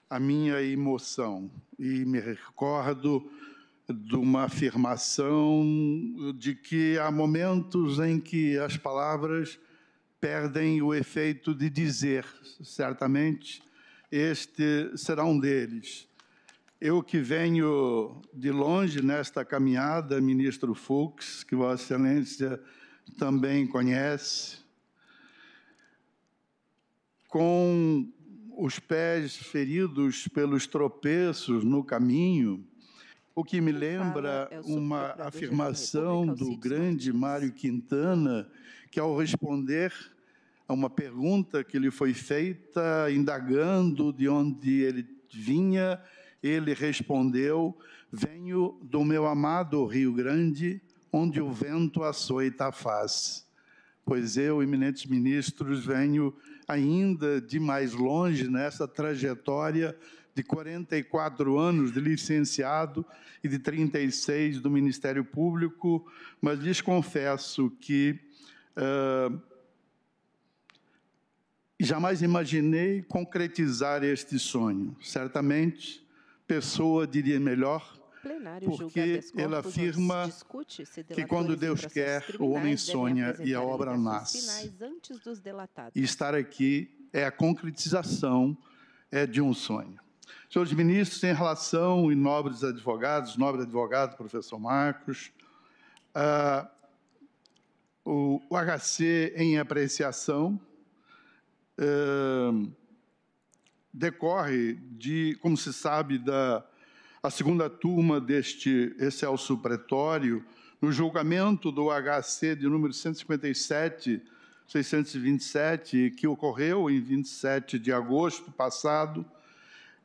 a minha emoção. E me recordo de uma afirmação de que há momentos em que as palavras perdem o efeito de dizer, certamente este será um deles. Eu que venho de longe nesta caminhada, ministro Fux, que Vossa Excelência também conhece, com os pés feridos pelos tropeços no caminho, o que me lembra uma afirmação do grande Mário Quintana, que ao responder a uma pergunta que lhe foi feita, indagando de onde ele vinha, ele respondeu: Venho do meu amado Rio Grande, onde o vento açoita a face. Pois eu, eminentes ministros, venho ainda de mais longe nessa trajetória de 44 anos de licenciado e de 36 do Ministério Público, mas lhes confesso que uh, jamais imaginei concretizar este sonho. Certamente, pessoa diria melhor, plenário porque ele afirma que quando Deus quer, o homem sonha e a obra nasce. E estar aqui é a concretização é de um sonho. Senhores ministros, em relação e nobres advogados, nobre advogado, professor Marcos, uh, o, o, HC em apreciação uh, decorre de, como se sabe, da a segunda turma deste excelso pretório, no julgamento do HC de número 157, 627, que ocorreu em 27 de agosto passado,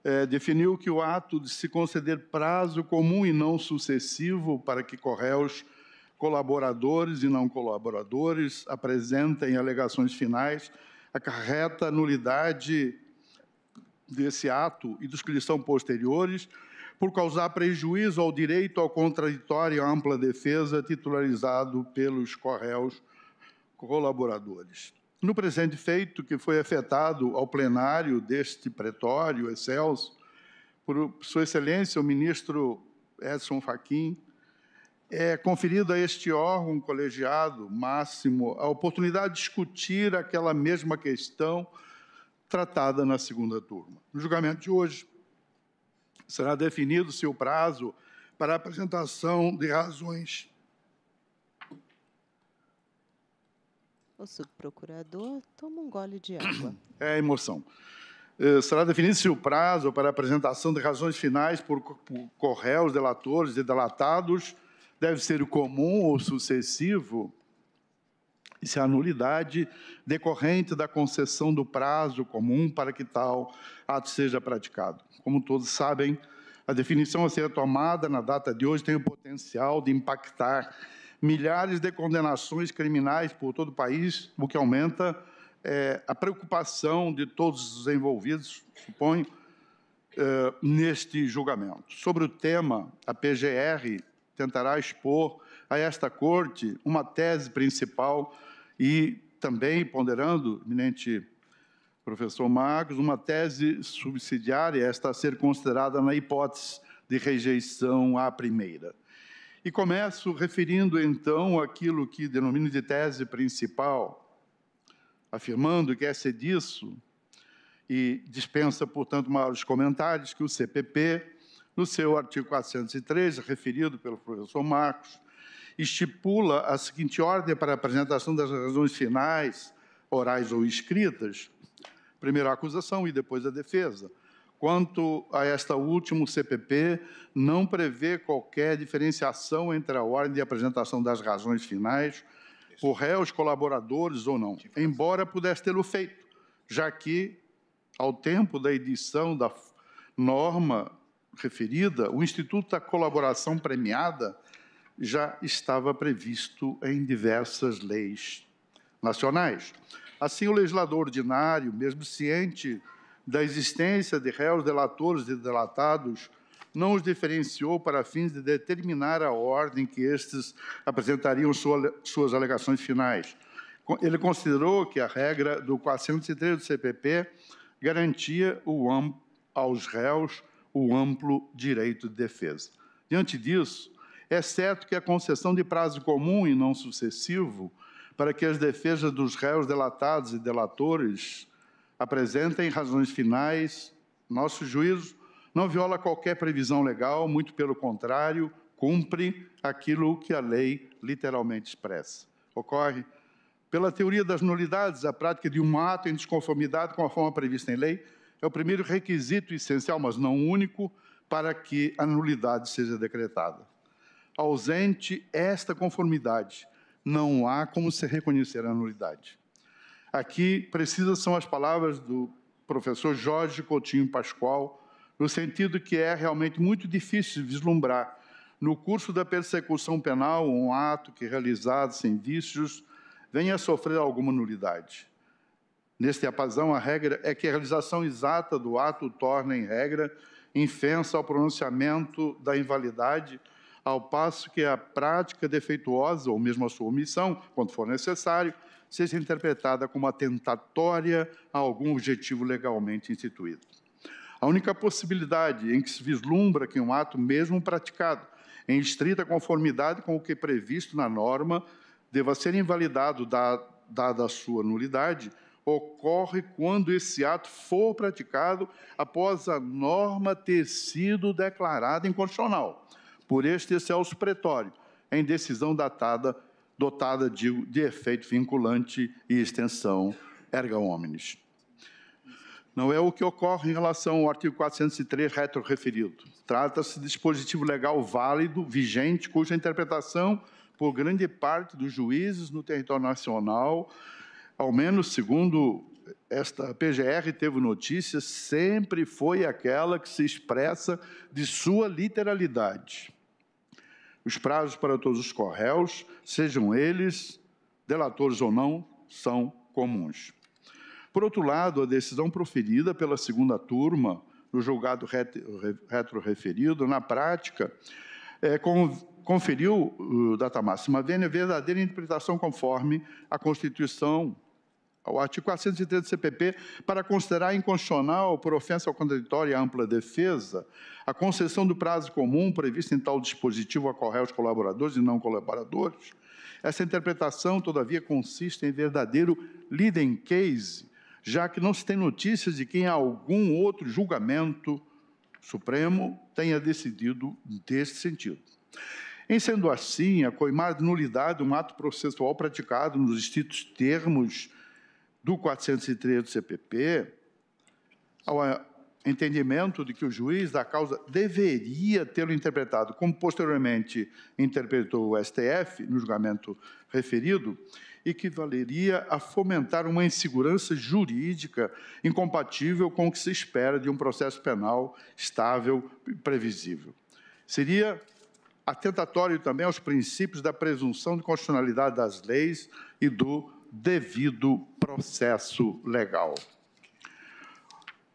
é, definiu que o ato de se conceder prazo comum e não sucessivo para que correios colaboradores e não colaboradores apresentem alegações finais acarreta nulidade desse ato e dos que lhe são posteriores por causar prejuízo ao direito ao contraditório e à ampla defesa titularizado pelos correus colaboradores. No presente feito, que foi afetado ao plenário deste pretório, excelso, por Sua Excelência o ministro Edson Fachin, é conferida a este órgão colegiado máximo a oportunidade de discutir aquela mesma questão tratada na segunda turma. No julgamento de hoje, será definido seu prazo para apresentação de razões. O subprocurador toma um gole de água. É emoção. Eh, será definido-se o prazo para apresentação de razões finais por, por correios, delatores e delatados. Deve ser comum ou sucessivo. E se a nulidade decorrente da concessão do prazo comum para que tal ato seja praticado. Como todos sabem, a definição a ser tomada na data de hoje tem o potencial de impactar milhares de condenações criminais por todo o país, o que aumenta é, a preocupação de todos os envolvidos, suponho, é, neste julgamento. Sobre o tema, a PGR tentará expor a esta Corte uma tese principal e também ponderando, eminente professor Marcos, uma tese subsidiária está a ser considerada na hipótese de rejeição à primeira. E começo referindo então aquilo que denomino de tese principal, afirmando que essa é disso, e dispensa, portanto, maiores comentários, que o CPP, no seu artigo 403, referido pelo professor Marcos, estipula a seguinte ordem para a apresentação das razões finais, orais ou escritas, primeiro a acusação e depois a defesa. Quanto a esta última, CPP não prevê qualquer diferenciação entre a ordem de apresentação das razões finais por réus, colaboradores ou não, embora pudesse tê-lo feito, já que, ao tempo da edição da norma referida, o Instituto da Colaboração Premiada já estava previsto em diversas leis nacionais. Assim, o legislador ordinário, mesmo ciente da existência de réus, delatores e delatados, não os diferenciou para fins de determinar a ordem que estes apresentariam sua, suas alegações finais. Ele considerou que a regra do 403 do CPP garantia aos réus o amplo direito de defesa. Diante disso, é certo que a concessão de prazo comum e não sucessivo para que as defesas dos réus delatados e delatores apresentem razões finais. Nosso juízo não viola qualquer previsão legal, muito pelo contrário, cumpre aquilo que a lei literalmente expressa. Ocorre pela teoria das nulidades, a prática de um ato em desconformidade com a forma prevista em lei é o primeiro requisito essencial, mas não único, para que a nulidade seja decretada. Ausente esta conformidade, não há como se reconhecer a nulidade. Aqui precisas são as palavras do professor Jorge Coutinho Pascoal, no sentido que é realmente muito difícil vislumbrar, no curso da persecução penal, um ato que, realizado sem vícios, venha a sofrer alguma nulidade. Neste apazão, a regra é que a realização exata do ato torna, em regra, infensa ao pronunciamento da invalidade, ao passo que a prática defeituosa, ou mesmo a sua omissão, quando for necessário, seja interpretada como atentatória a algum objetivo legalmente instituído. A única possibilidade em que se vislumbra que um ato, mesmo praticado em estrita conformidade com o que é previsto na norma, deva ser invalidado, dada a sua nulidade, ocorre quando esse ato for praticado após a norma ter sido declarada inconstitucional por este esse pretório, em decisão datada, dotada, de efeito vinculante e extensão erga omnes. Não é o que ocorre em relação ao artigo 403 retro referido. Trata-se de dispositivo legal válido, vigente, cuja interpretação, por grande parte dos juízes no território nacional, ao menos segundo esta PGR teve notícia, sempre foi aquela que se expressa de sua literalidade. Os prazos para todos os correios, sejam eles delatores ou não, são comuns. Por outro lado, a decisão proferida pela segunda turma no julgado retroreferido, na prática, é, conferiu uh, data máxima vênia verdadeira interpretação conforme a Constituição ao artigo 430 do CPP, para considerar inconstitucional, por ofensa ao contraditório e à ampla defesa, a concessão do prazo comum previsto em tal dispositivo a aos colaboradores e não colaboradores. Essa interpretação, todavia, consiste em verdadeiro leading case, já que não se tem notícias de que em algum outro julgamento Supremo tenha decidido desse sentido. Em sendo assim, a coimar de nulidade um ato processual praticado nos distintos termos do 403 do CPP, ao entendimento de que o juiz da causa deveria tê-lo interpretado, como posteriormente interpretou o STF no julgamento referido, e que valeria a fomentar uma insegurança jurídica incompatível com o que se espera de um processo penal estável e previsível. Seria atentatório também aos princípios da presunção de constitucionalidade das leis e do devido processo legal.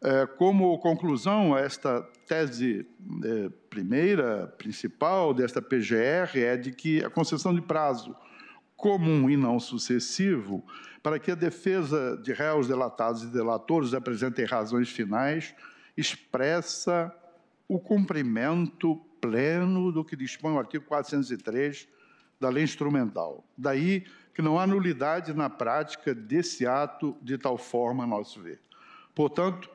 É, como conclusão, esta tese é, primeira, principal desta PGR é de que a concessão de prazo comum e não sucessivo para que a defesa de réus delatados e delatores apresentem razões finais expressa o cumprimento pleno do que dispõe o artigo 403 da lei instrumental. Daí que não há nulidade na prática desse ato de tal forma, a nosso ver. Portanto,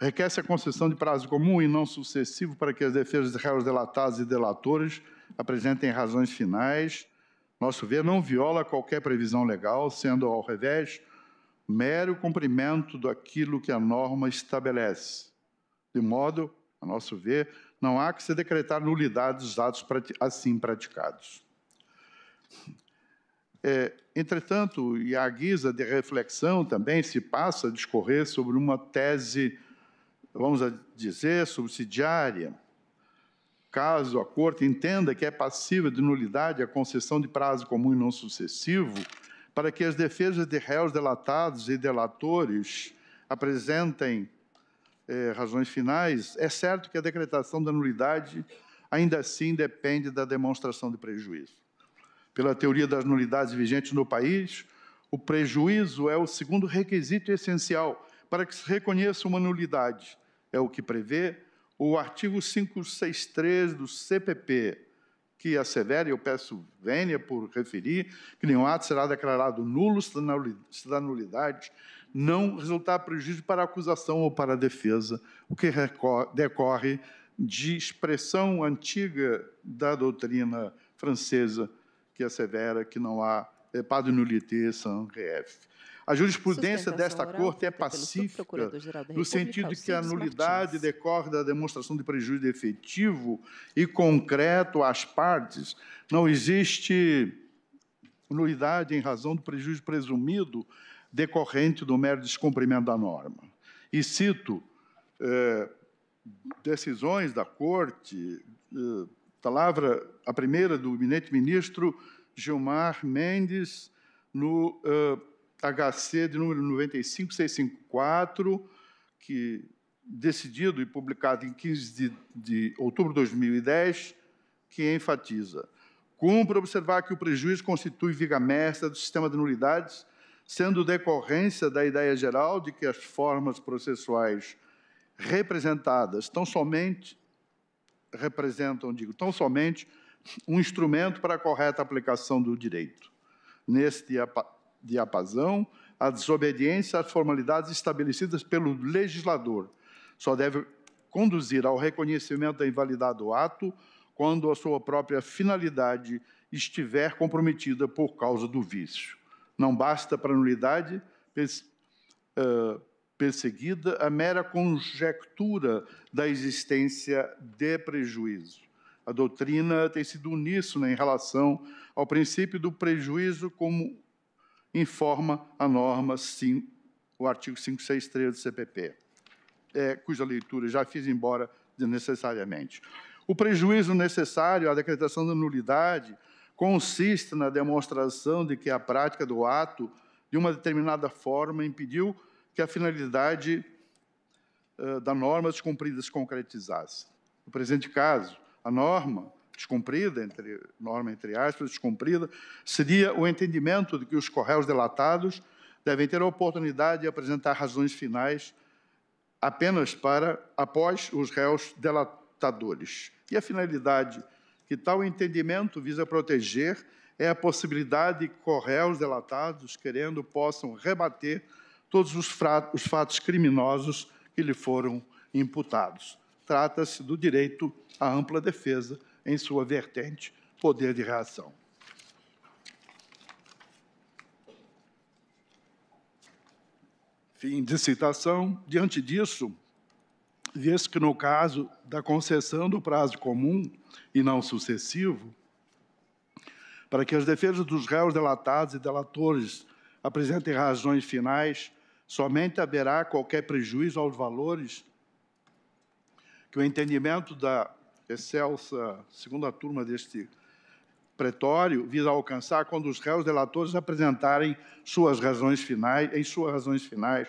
requer-se a concessão de prazo comum e não sucessivo para que as defesas de réus delatados e delatores apresentem razões finais. Nosso ver não viola qualquer previsão legal, sendo ao revés mero cumprimento daquilo que a norma estabelece. De modo, a nosso ver, não há que se decretar nulidade dos atos assim praticados. É, entretanto, e à guisa de reflexão também se passa a discorrer sobre uma tese, vamos dizer, subsidiária, caso a Corte entenda que é passiva de nulidade a concessão de prazo comum e não sucessivo, para que as defesas de réus delatados e delatores apresentem é, razões finais, é certo que a decretação da nulidade ainda assim depende da demonstração de prejuízo pela teoria das nulidades vigentes no país, o prejuízo é o segundo requisito essencial para que se reconheça uma nulidade. É o que prevê o artigo 563 do CPP, que assevera, eu peço vênia por referir, que nenhum ato será declarado nulo se da nulidade não resultar prejuízo para a acusação ou para a defesa, o que decorre de expressão antiga da doutrina francesa que assevera que não há é, padre nullité sans ref. A jurisprudência desta Corte é pacífica, no sentido de que a nulidade Martins. decorre da demonstração de prejuízo efetivo e concreto às partes. Não existe nulidade em razão do prejuízo presumido decorrente do mero descumprimento da norma. E cito é, decisões da Corte. É, palavra, a primeira do eminente ministro Gilmar Mendes, no uh, eh, HC de número 95654, que decidido e publicado em 15 de, de outubro de 2010, que enfatiza: cumpre observar que o prejuízo constitui viga mestra do sistema de nulidades, sendo decorrência da ideia geral de que as formas processuais representadas tão somente representam, digo, tão somente um instrumento para a correta aplicação do direito. Neste diapasão, a desobediência às formalidades estabelecidas pelo legislador só deve conduzir ao reconhecimento da invalidade do ato quando a sua própria finalidade estiver comprometida por causa do vício. Não basta para a nulidade perseguida a mera conjectura da existência de prejuízo. A doutrina tem sido uníssona em relação ao princípio do prejuízo, como informa a norma sim o artigo 563 do CPP, é, cuja leitura já fiz, embora desnecessariamente. O prejuízo necessário à decretação da nulidade consiste na demonstração de que a prática do ato, de uma determinada forma, impediu que a finalidade eh, da norma descumprida se concretizasse. No presente caso, a norma descumprida, entre, norma entre aspas, descumprida, seria o entendimento de que os correios delatados devem ter a oportunidade de apresentar razões finais apenas para após os réus delatadores. E a finalidade que tal entendimento visa proteger é a possibilidade que correios delatados, querendo, possam rebater todos os, os fatos criminosos que lhe foram imputados. Trata-se do direito à ampla defesa em sua vertente poder de reação. Fim de citação. Diante disso, visto que no caso da concessão do prazo comum e não sucessivo, para que as defesas dos réus delatados e delatores apresentem razões finais Somente haverá qualquer prejuízo aos valores que o entendimento da excelsa segunda turma deste pretório visa alcançar quando os réus delatores apresentarem suas razões finais, em suas razões finais,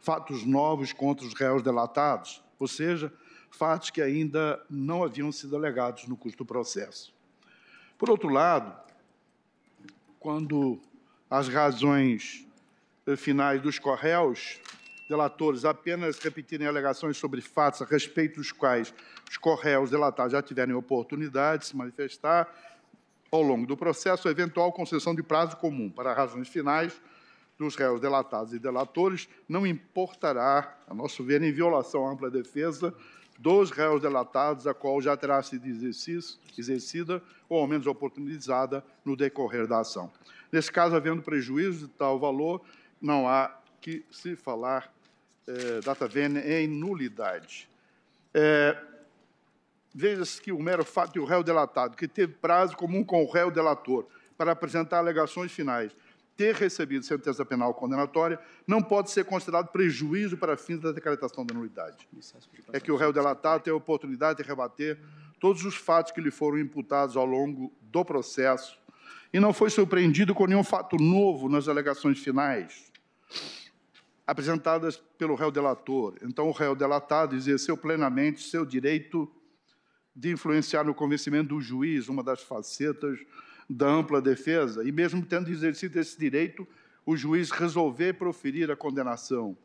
fatos novos contra os réus delatados, ou seja, fatos que ainda não haviam sido alegados no curso do processo. Por outro lado, quando as razões eh, finais dos Correios, delatores apenas repetirem alegações sobre fatos a respeito dos quais os Correios delatados já tiverem oportunidade de se manifestar ao longo do processo, a eventual concessão de prazo comum para razões finais dos réus delatados e delatores não importará, a nosso ver, em violação à ampla defesa dos réus delatados, a qual já terá sido exercida ou ao menos oportunizada no decorrer da ação. Nesse caso, havendo prejuízo de tal valor, não há que se falar é, data vênia em nulidade. É, Veja-se que o mero fato de o réu delatado, que teve prazo comum com o réu delator para apresentar alegações finais, ter recebido sentença penal condenatória, não pode ser considerado prejuízo para fins da decretação da nulidade. É que o réu delatado tem a oportunidade de rebater todos os fatos que lhe foram imputados ao longo do processo e não foi surpreendido com nenhum fato novo nas alegações finais apresentadas pelo réu delator. Então, o réu delatado exerceu plenamente seu direito de influenciar no convencimento do juiz, uma das facetas da ampla defesa, e mesmo tendo exercido esse direito, o juiz resolver proferir a condenação.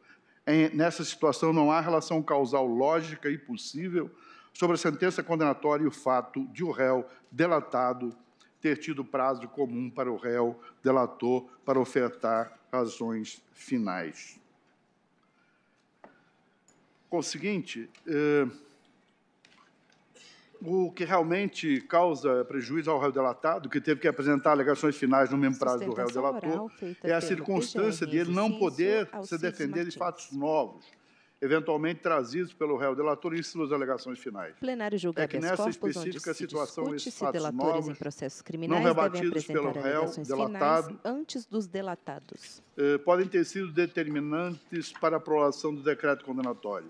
Em, nessa situação, não há relação causal lógica e possível sobre a sentença condenatória e o fato de o réu delatado ter tido prazo comum para o réu delator para ofertar razões finais. Conseguinte, eh, o que realmente causa prejuízo ao réu delatado, que teve que apresentar alegações finais no mesmo prazo do réu delator, é a circunstância de ele não poder se defender de fatos novos eventualmente trazidos pelo réu delator em suas alegações finais. Plenário julga é que nessa específica situação esses fatos novos, em processos criminais não rebatidos pelo réu delatado, antes dos delatados, eh, podem ter sido determinantes para a aprovação do decreto condenatório.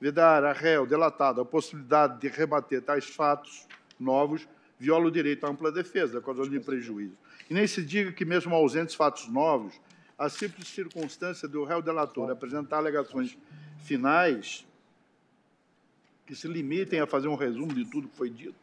Vedar a réu delatado a possibilidade de rebater tais fatos novos viola o direito à ampla defesa, da causa de prejuízo. E nem se diga que, mesmo ausentes fatos novos, a simples circunstância do réu delator apresentar alegações finais que se limitem a fazer um resumo de tudo que foi dito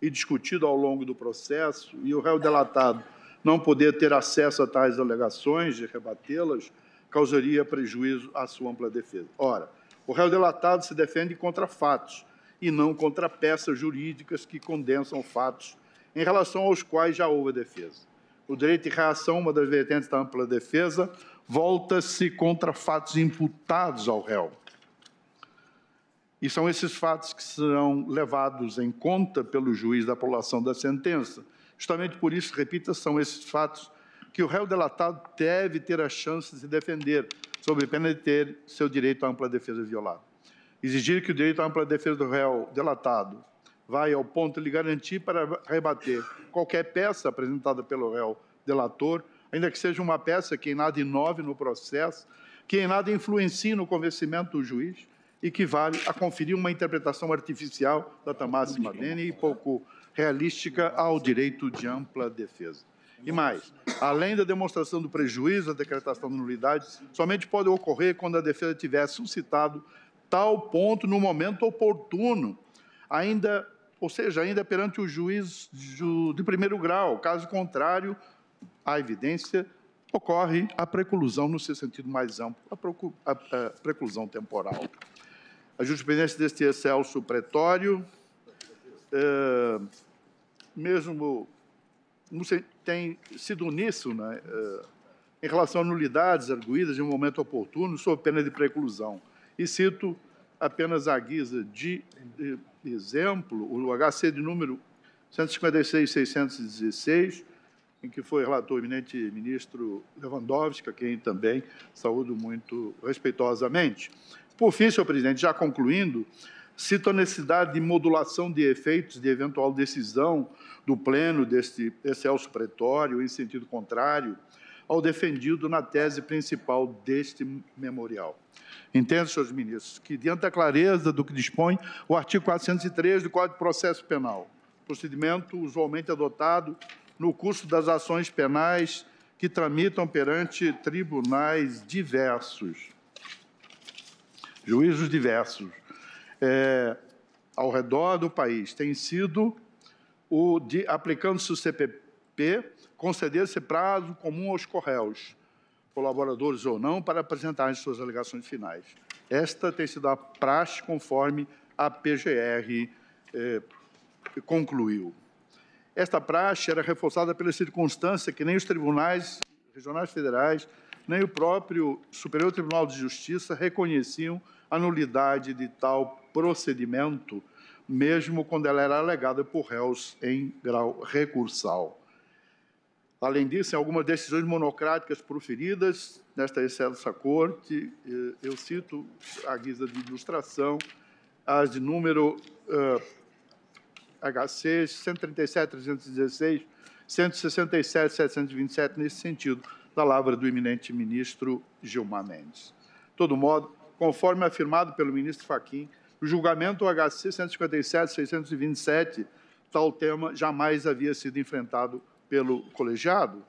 e discutido ao longo do processo e o réu delatado não poder ter acesso a tais alegações e rebatê-las causaria prejuízo à sua ampla defesa. Ora, o réu delatado se defende contra fatos e não contra peças jurídicas que condensam fatos em relação aos quais já houve defesa. O direito de reação, uma das vertentes da ampla defesa, volta-se contra fatos imputados ao réu e são esses fatos que serão levados em conta pelo juiz da apelação da sentença. Justamente por isso, repita, são esses fatos que o réu delatado deve ter a chance de se defender, sob pena de ter seu direito à ampla defesa violado. Exigir que o direito à ampla defesa do réu delatado vai ao ponto de lhe garantir para rebater qualquer peça apresentada pelo réu delator, ainda que seja uma peça que em nada inove no processo, que em nada influencie no convencimento do juiz, equivale a conferir uma interpretação artificial da Tamásima Dene e pouco realística ao direito de ampla defesa. E mais, além da demonstração do prejuízo a decretação de nulidade, somente pode ocorrer quando a defesa tiver suscitado tal ponto no momento oportuno, ainda, ou seja, ainda perante o juiz de primeiro grau. Caso contrário, a evidência ocorre a preclusão no seu sentido mais amplo, a preclusão temporal a jurisprudência deste excelso pretório, é, mesmo tem sido nisso, né, é, em relação a nulidades arguídas em um momento oportuno sob pena de preclusão. E cito apenas a guisa de, de exemplo o HC de número 156.616, em que foi relator o eminente ministro Lewandowski, a quem também saúdo muito respeitosamente. Por fim, senhor presidente, já concluindo, cito a necessidade de modulação de efeitos de eventual decisão do pleno deste excelso pretório em sentido contrário ao defendido na tese principal deste memorial. Entendo, senhores ministros, que diante da clareza do que dispõe o artigo 403 do Código de Processo Penal, procedimento usualmente adotado no curso das ações penais que tramitam perante tribunais diversos juízos diversos é, ao redor do país tem sido o de, aplicando-se o CPP, conceder-se prazo comum aos correios, colaboradores ou não, para apresentarem suas alegações finais. Esta tem sido a praxe conforme a PGR é, concluiu. Esta praxe era reforçada pela circunstância que nem os tribunais regionais federais, nem o próprio Superior Tribunal de Justiça reconheciam a nulidade de tal procedimento, mesmo quando ela era alegada por réus em grau recursal. Além disso, em algumas decisões monocráticas proferidas nesta excelsa corte, eh, eu cito, à guisa de ilustração, as de número uh, HC 137, 316, 167, 727, nesse sentido, da palavra do eminente ministro Gilmar Mendes. De todo modo, conforme afirmado pelo ministro Faquim, no julgamento HC 157-627, tal tema jamais havia sido enfrentado pelo colegiado.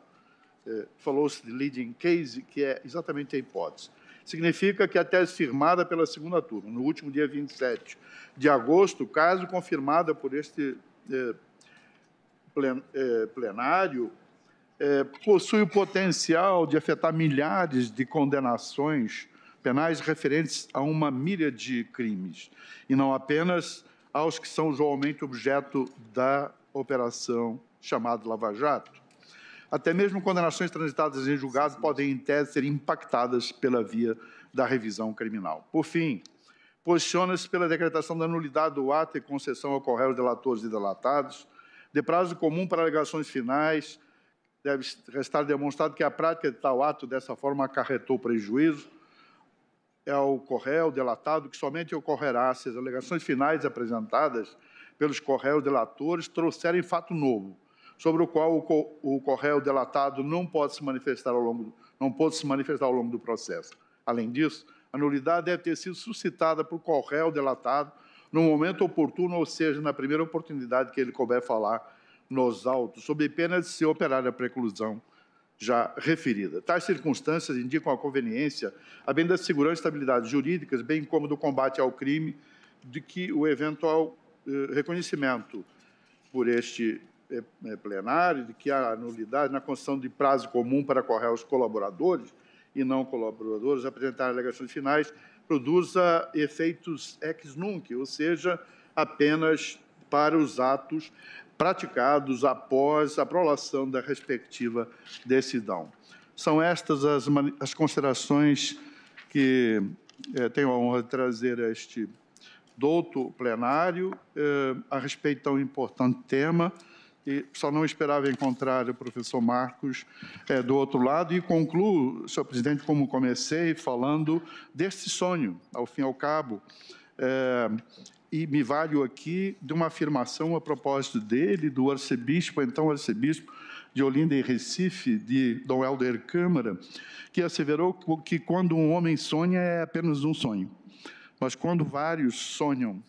É, Falou-se de leading case, que é exatamente a hipótese. Significa que a tese firmada pela segunda turma, no último dia 27 de agosto, caso confirmada por este é, plen, é, plenário, é, possui o potencial de afetar milhares de condenações penais referentes a uma milha de crimes, e não apenas aos que são usualmente objeto da operação chamada Lava Jato. Até mesmo condenações transitadas em julgado podem, em tese, ser impactadas pela via da revisão criminal. Por fim, posiciona-se pela decretação da nulidade do ato e concessão ao correio delatores e delatados, de prazo comum para alegações finais, deve restar demonstrado que a prática de tal ato dessa forma acarretou prejuízo, é ao corréu delatado que somente ocorrerá se as alegações finais apresentadas pelos corréus delatores trouxerem fato novo, sobre o qual o corréu delatado não pode se manifestar ao longo, não pôde se manifestar ao longo do processo. Além disso, a nulidade deve ter sido suscitada por corréu delatado no momento oportuno, ou seja, na primeira oportunidade que ele couber falar nos autos, sob pena de se operar a preclusão já referida. Tais circunstâncias indicam a conveniência, a bem da segurança e estabilidade jurídicas, bem como do combate ao crime, de que o eventual eh, reconhecimento por este eh, eh plenário de que a nulidade na construção de prazo comum para correr os colaboradores e não colaboradores apresentar alegações finais produza efeitos ex nunc, ou seja, apenas para os atos praticados após a prolação da respectiva decisão. São estas as, as considerações que eh, tenho a honra de trazer a este douto plenário eh, a respeito de tão importante tema. E só não esperava encontrar o professor Marcos eh, do outro lado. E concluo, senhor presidente, como comecei, falando deste sonho, ao fim e ao cabo. É, e me valho aqui de uma afirmação a propósito dele, do arcebispo, então arcebispo de Olinda e Recife, de Dom Helder Câmara, que asseverou que quando um homem sonha é apenas um sonho, mas quando vários sonham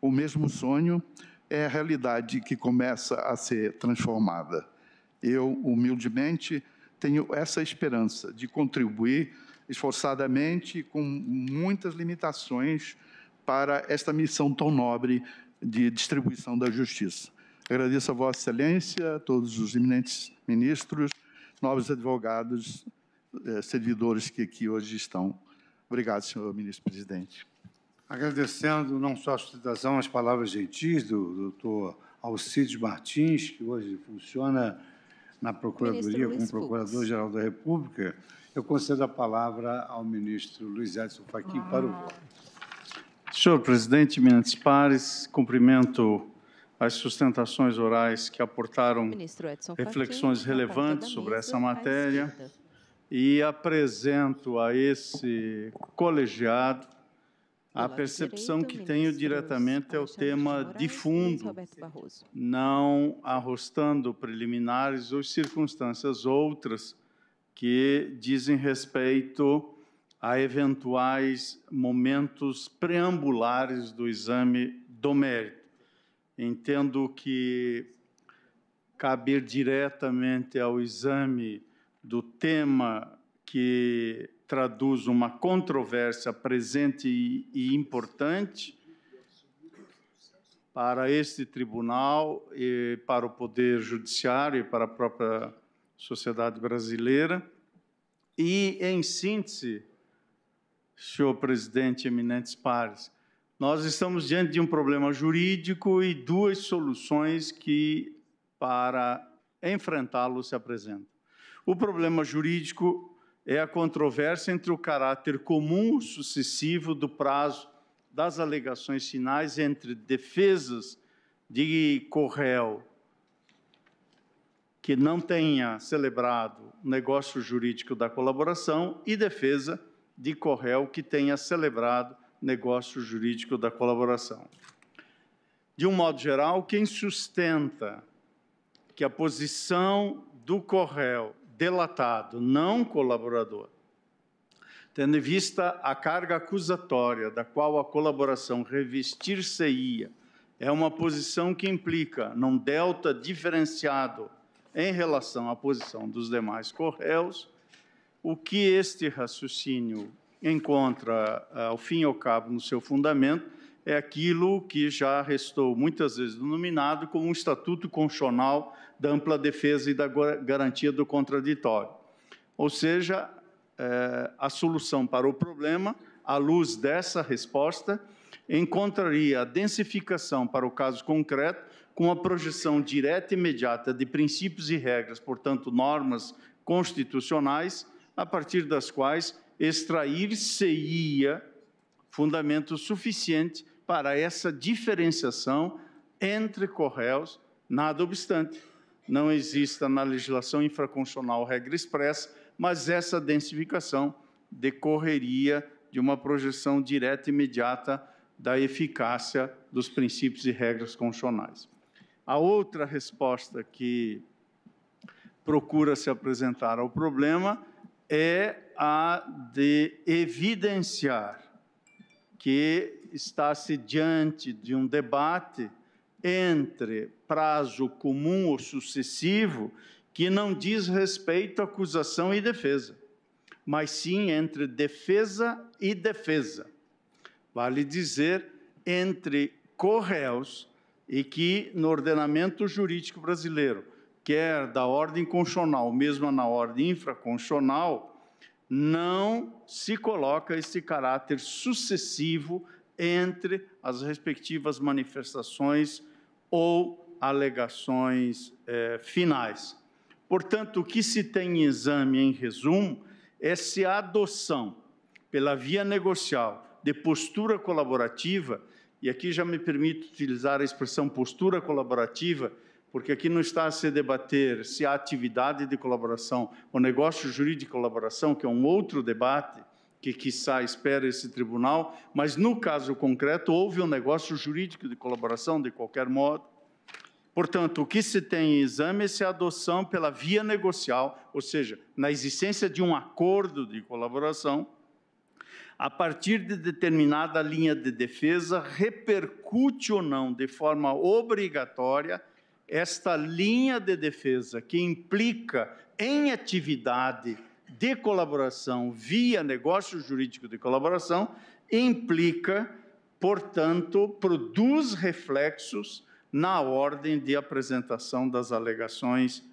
o mesmo sonho, é a realidade que começa a ser transformada. Eu, humildemente, tenho essa esperança de contribuir esforçadamente, com muitas limitações, para esta missão tão nobre de distribuição da justiça. Agradeço a Vossa Excelência, a todos os eminentes ministros, nobres advogados, eh, servidores que aqui hoje estão. Obrigado, senhor ministro-presidente. Agradecendo não só a sustentação, as palavras gentis do doutor Alcides Martins, que hoje funciona na Procuradoria como Procurador-Geral da República, eu concedo a palavra ao ministro Luiz Edson Fachin ah. para o voto. Senhor presidente eminentes Pares, cumprimento as sustentações orais que aportaram reflexões relevantes sobre essa matéria e apresento a esse colegiado a percepção que tenho diretamente é o tema de fundo, não arrostando preliminares ou circunstâncias outras que dizem respeito a eventuais momentos preambulares do exame do mérito. Entendo que caber diretamente ao exame do tema que traduz uma controvérsia presente e importante para este tribunal e para o poder judiciário e para a própria sociedade brasileira. E, em síntese, senhor presidente, eminentes pares. Nós estamos diante de um problema jurídico e duas soluções que, para enfrentá-lo, se apresentam. O problema jurídico é a controvérsia entre o caráter comum sucessivo do prazo das alegações finais entre defesas de Correio que não tenha celebrado negócio jurídico da colaboração e defesa de Correl que tenha celebrado negócio jurídico da colaboração. De um modo geral, quem sustenta que a posição do Correl delatado, não colaborador, tendo em vista a carga acusatória da qual a colaboração revestir-se-ia, é uma posição que implica num delta diferenciado em relação à posição dos demais correios, o que este raciocínio encontra, ah, ao fim e ao cabo, no seu fundamento, é aquilo que já restou muitas vezes denominado como um estatuto constitucional da ampla defesa e da garantia do contraditório. Ou seja, é, a solução para o problema, à luz dessa resposta, encontraria a densificação para o caso concreto com a projeção direta e imediata de princípios e regras, portanto, normas constitucionais, a partir das quais extrair-se-ia fundamento suficiente para essa diferenciação entre corréus, nada obstante. Não exista na legislação infraconstitucional regra expressa, mas essa densificação decorreria de uma projeção direta e imediata da eficácia dos princípios e regras constitucionais. A outra resposta que procura se apresentar ao problema é a de evidenciar que está-se diante de um debate entre prazo comum ou sucessivo que não diz respeito à acusação e defesa, mas sim entre defesa e defesa. Vale dizer, entre correus e que no ordenamento jurídico brasileiro quer da ordem conchonal, mesmo na ordem infraconchonal, não se coloca esse caráter sucessivo entre as respectivas manifestações ou alegações eh, finais. Portanto, o que se tem em exame, em resumo, é se a adoção pela via negocial de postura colaborativa, e aqui já me permito utilizar a expressão postura colaborativa, porque aqui não está a se debater se a atividade de colaboração o negócio jurídico de colaboração, que é um outro debate que, quizá espera esse tribunal, mas no caso concreto houve um negócio jurídico de colaboração, de qualquer modo. Portanto, o que se tem em exame é se a adoção pela via negocial, ou seja, na existência de um acordo de colaboração, a partir de determinada linha de defesa, repercute ou não de forma obrigatória esta linha de defesa que implica em atividade de colaboração via negócio jurídico de colaboração implica, portanto, produz reflexos na ordem de apresentação das alegações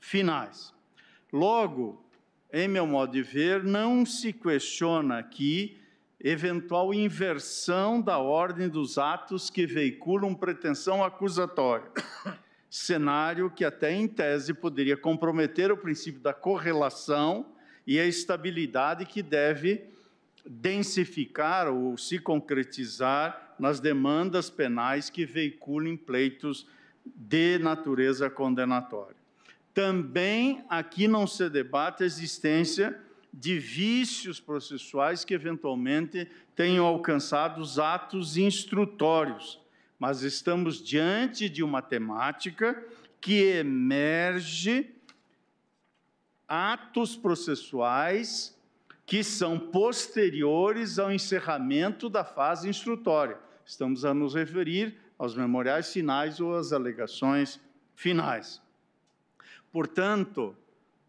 finais. Logo, em meu modo de ver, não se questiona aqui eventual inversão da ordem dos atos que veiculam pretensão acusatória cenário que até em tese poderia comprometer o princípio da correlação e a estabilidade que deve densificar ou se concretizar nas demandas penais que veiculem pleitos de natureza condenatória. Também aqui não se debate a existência de vícios processuais que eventualmente tenham alcançado os atos instrutórios mas estamos diante de uma temática que emerge atos processuais que são posteriores ao encerramento da fase instrutória. Estamos a nos referir aos memoriais finais ou às alegações finais. Portanto,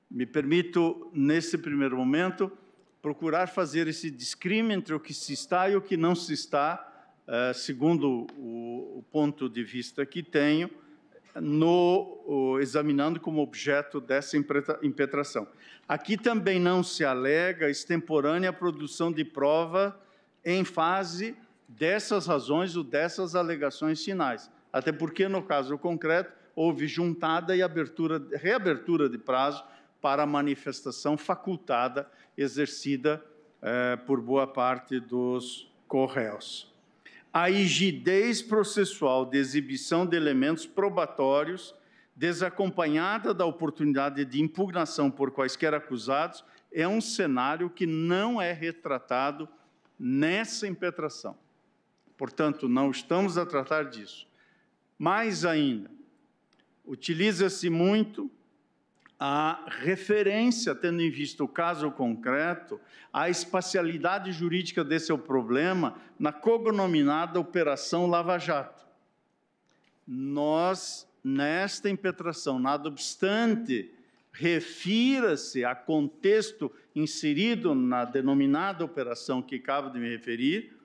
me permito, nesse primeiro momento, procurar fazer esse discrime entre o que se está e o que não se está ah, segundo o, o, ponto de vista que tenho, no, examinando como objeto dessa impetração. Aqui também não se alega extemporânea produção de prova em fase dessas razões ou dessas alegações finais, até porque, no caso concreto, houve juntada e abertura, reabertura de prazo para manifestação facultada exercida eh, por boa parte dos correios a rigidez processual de exibição de elementos probatórios, desacompanhada da oportunidade de impugnação por quaisquer acusados, é um cenário que não é retratado nessa impetração. Portanto, não estamos a tratar disso. Mais ainda, utiliza-se muito a referência, tendo em vista o caso concreto, a espacialidade jurídica desse seu problema na cognominada Operação Lava Jato. Nós, nesta impetração, nada obstante, refira-se a contexto inserido na denominada operação que acabo de me referir,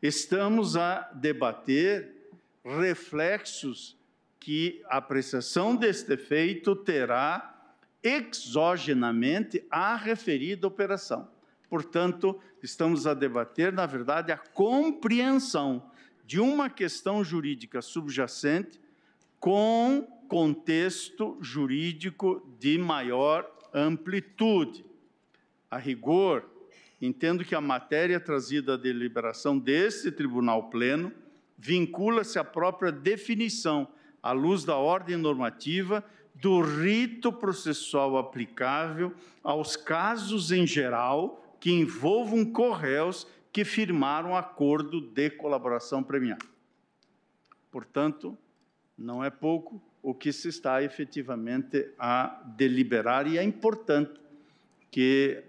estamos a debater reflexos que a apreciação deste efeito terá exogenamente à referida operação. Portanto, estamos a debater, na verdade, a compreensão de uma questão jurídica subjacente com contexto jurídico de maior amplitude. A rigor, entendo que a matéria trazida à deliberação deste tribunal pleno vincula-se à própria definição, à luz da ordem normativa, do rito processual aplicável aos casos em geral que envolvam correios que firmaram acordo de colaboração premiada. Portanto, não é pouco o que se está efetivamente a deliberar e é importante que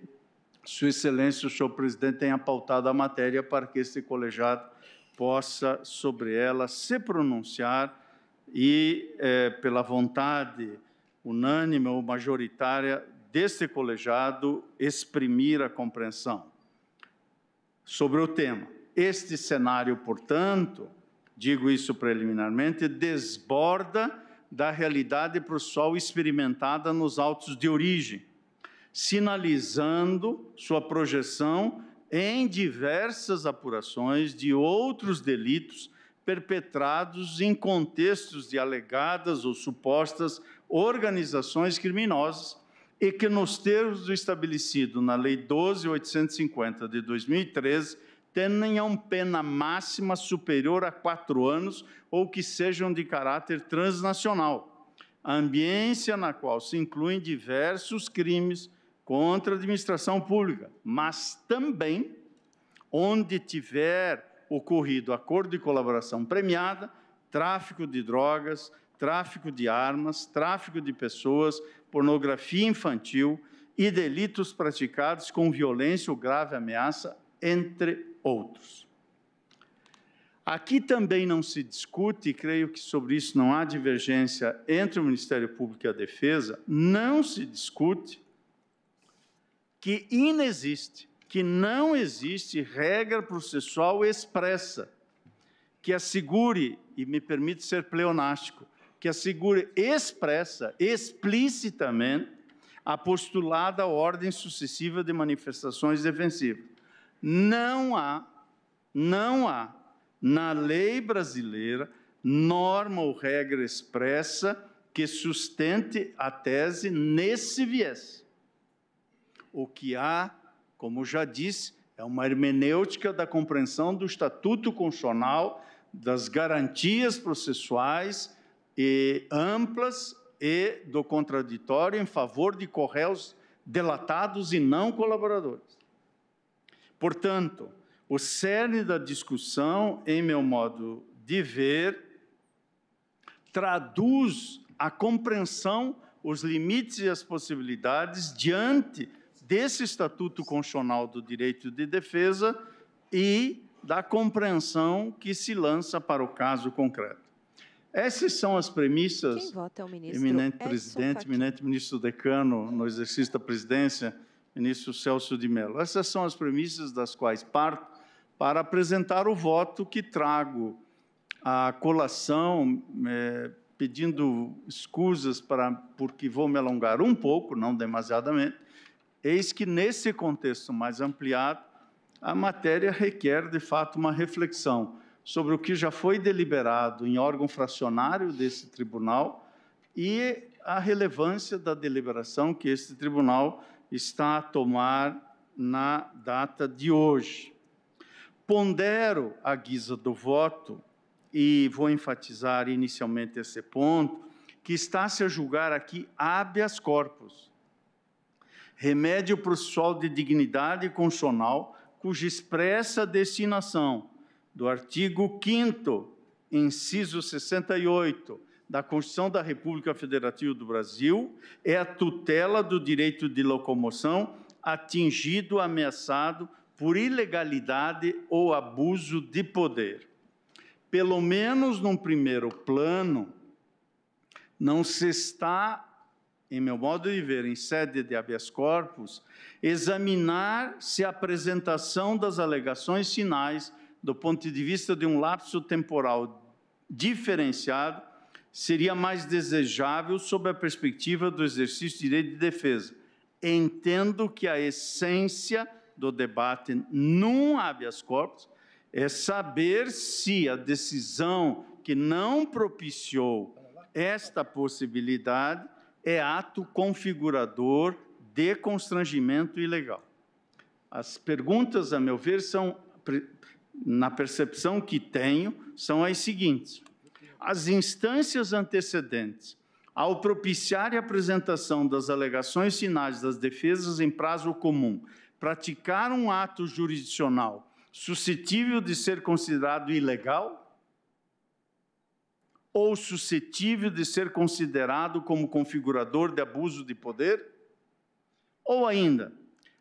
sua Excelência, o senhor presidente, tenha pautado a matéria para que esse colegiado possa, sobre ela, se pronunciar e é, pela vontade unânime ou majoritária desse colegiado exprimir a compreensão sobre o tema. Este cenário, portanto, digo isso preliminarmente, desborda da realidade para o sol experimentada nos autos de origem, sinalizando sua projeção em diversas apurações de outros delitos perpetrados em contextos de alegadas ou supostas organizações criminosas e que, nos termos do estabelecido na Lei 12.850 de 2013, tenham pena máxima superior a quatro anos ou que sejam de caráter transnacional, a ambiência na qual se incluem diversos crimes contra a administração pública, mas também onde tiver ocorrido acordo de colaboração premiada, tráfico de drogas, tráfico de armas, tráfico de pessoas, pornografia infantil e delitos praticados com violência ou grave ameaça, entre outros. Aqui também não se discute, e creio que sobre isso não há divergência entre o Ministério Público e a Defesa, não se discute que inexiste que não existe regra processual expressa que assegure, e me permite ser pleonástico, que assegure expressa, explicitamente, a postulada ordem sucessiva de manifestações defensivas. Não há, não há, na lei brasileira, norma ou regra expressa que sustente a tese nesse viés. O que há como já disse, é uma hermenêutica da compreensão do estatuto constitucional, das garantias processuais e amplas e do contraditório em favor de corréus delatados e não colaboradores. Portanto, o cerne da discussão, em meu modo de ver, traduz a compreensão, os limites e as possibilidades diante desse Estatuto Constitucional do Direito de Defesa e da compreensão que se lança para o caso concreto. Essas são as premissas, Quem vota é o ministro eminente Edson presidente, Fachin. eminente ministro decano no exercício da presidência, ministro Celso de Mello. Essas são as premissas das quais parto para apresentar o voto que trago à colação, é, pedindo escusas para, porque vou me alongar um pouco, não demasiadamente, Eis que, nesse contexto mais ampliado, a matéria requer, de fato, uma reflexão sobre o que já foi deliberado em órgão fracionário desse tribunal e a relevância da deliberação que este tribunal está a tomar na data de hoje. Pondero a guisa do voto, e vou enfatizar inicialmente esse ponto, que está-se a julgar aqui habeas corpus remédio para o sol de dignidade constitucional, cuja expressa destinação do artigo 5 inciso 68 da Constituição da República Federativa do Brasil é a tutela do direito de locomoção atingido, ameaçado por ilegalidade ou abuso de poder. Pelo menos num primeiro plano, não se está em meu modo de ver, em sede de habeas corpus, examinar se a apresentação das alegações sinais, do ponto de vista de um lapso temporal diferenciado, seria mais desejável sob a perspectiva do exercício de direito de defesa. Entendo que a essência do debate num habeas corpus é saber se a decisão que não propiciou esta possibilidade é ato configurador de constrangimento ilegal. As perguntas, a meu ver, são, na percepção que tenho, são as seguintes: as instâncias antecedentes, ao propiciar a apresentação das alegações finais das defesas em prazo comum, praticaram um ato jurisdicional suscetível de ser considerado ilegal? ou suscetível de ser considerado como configurador de abuso de poder? Ou ainda,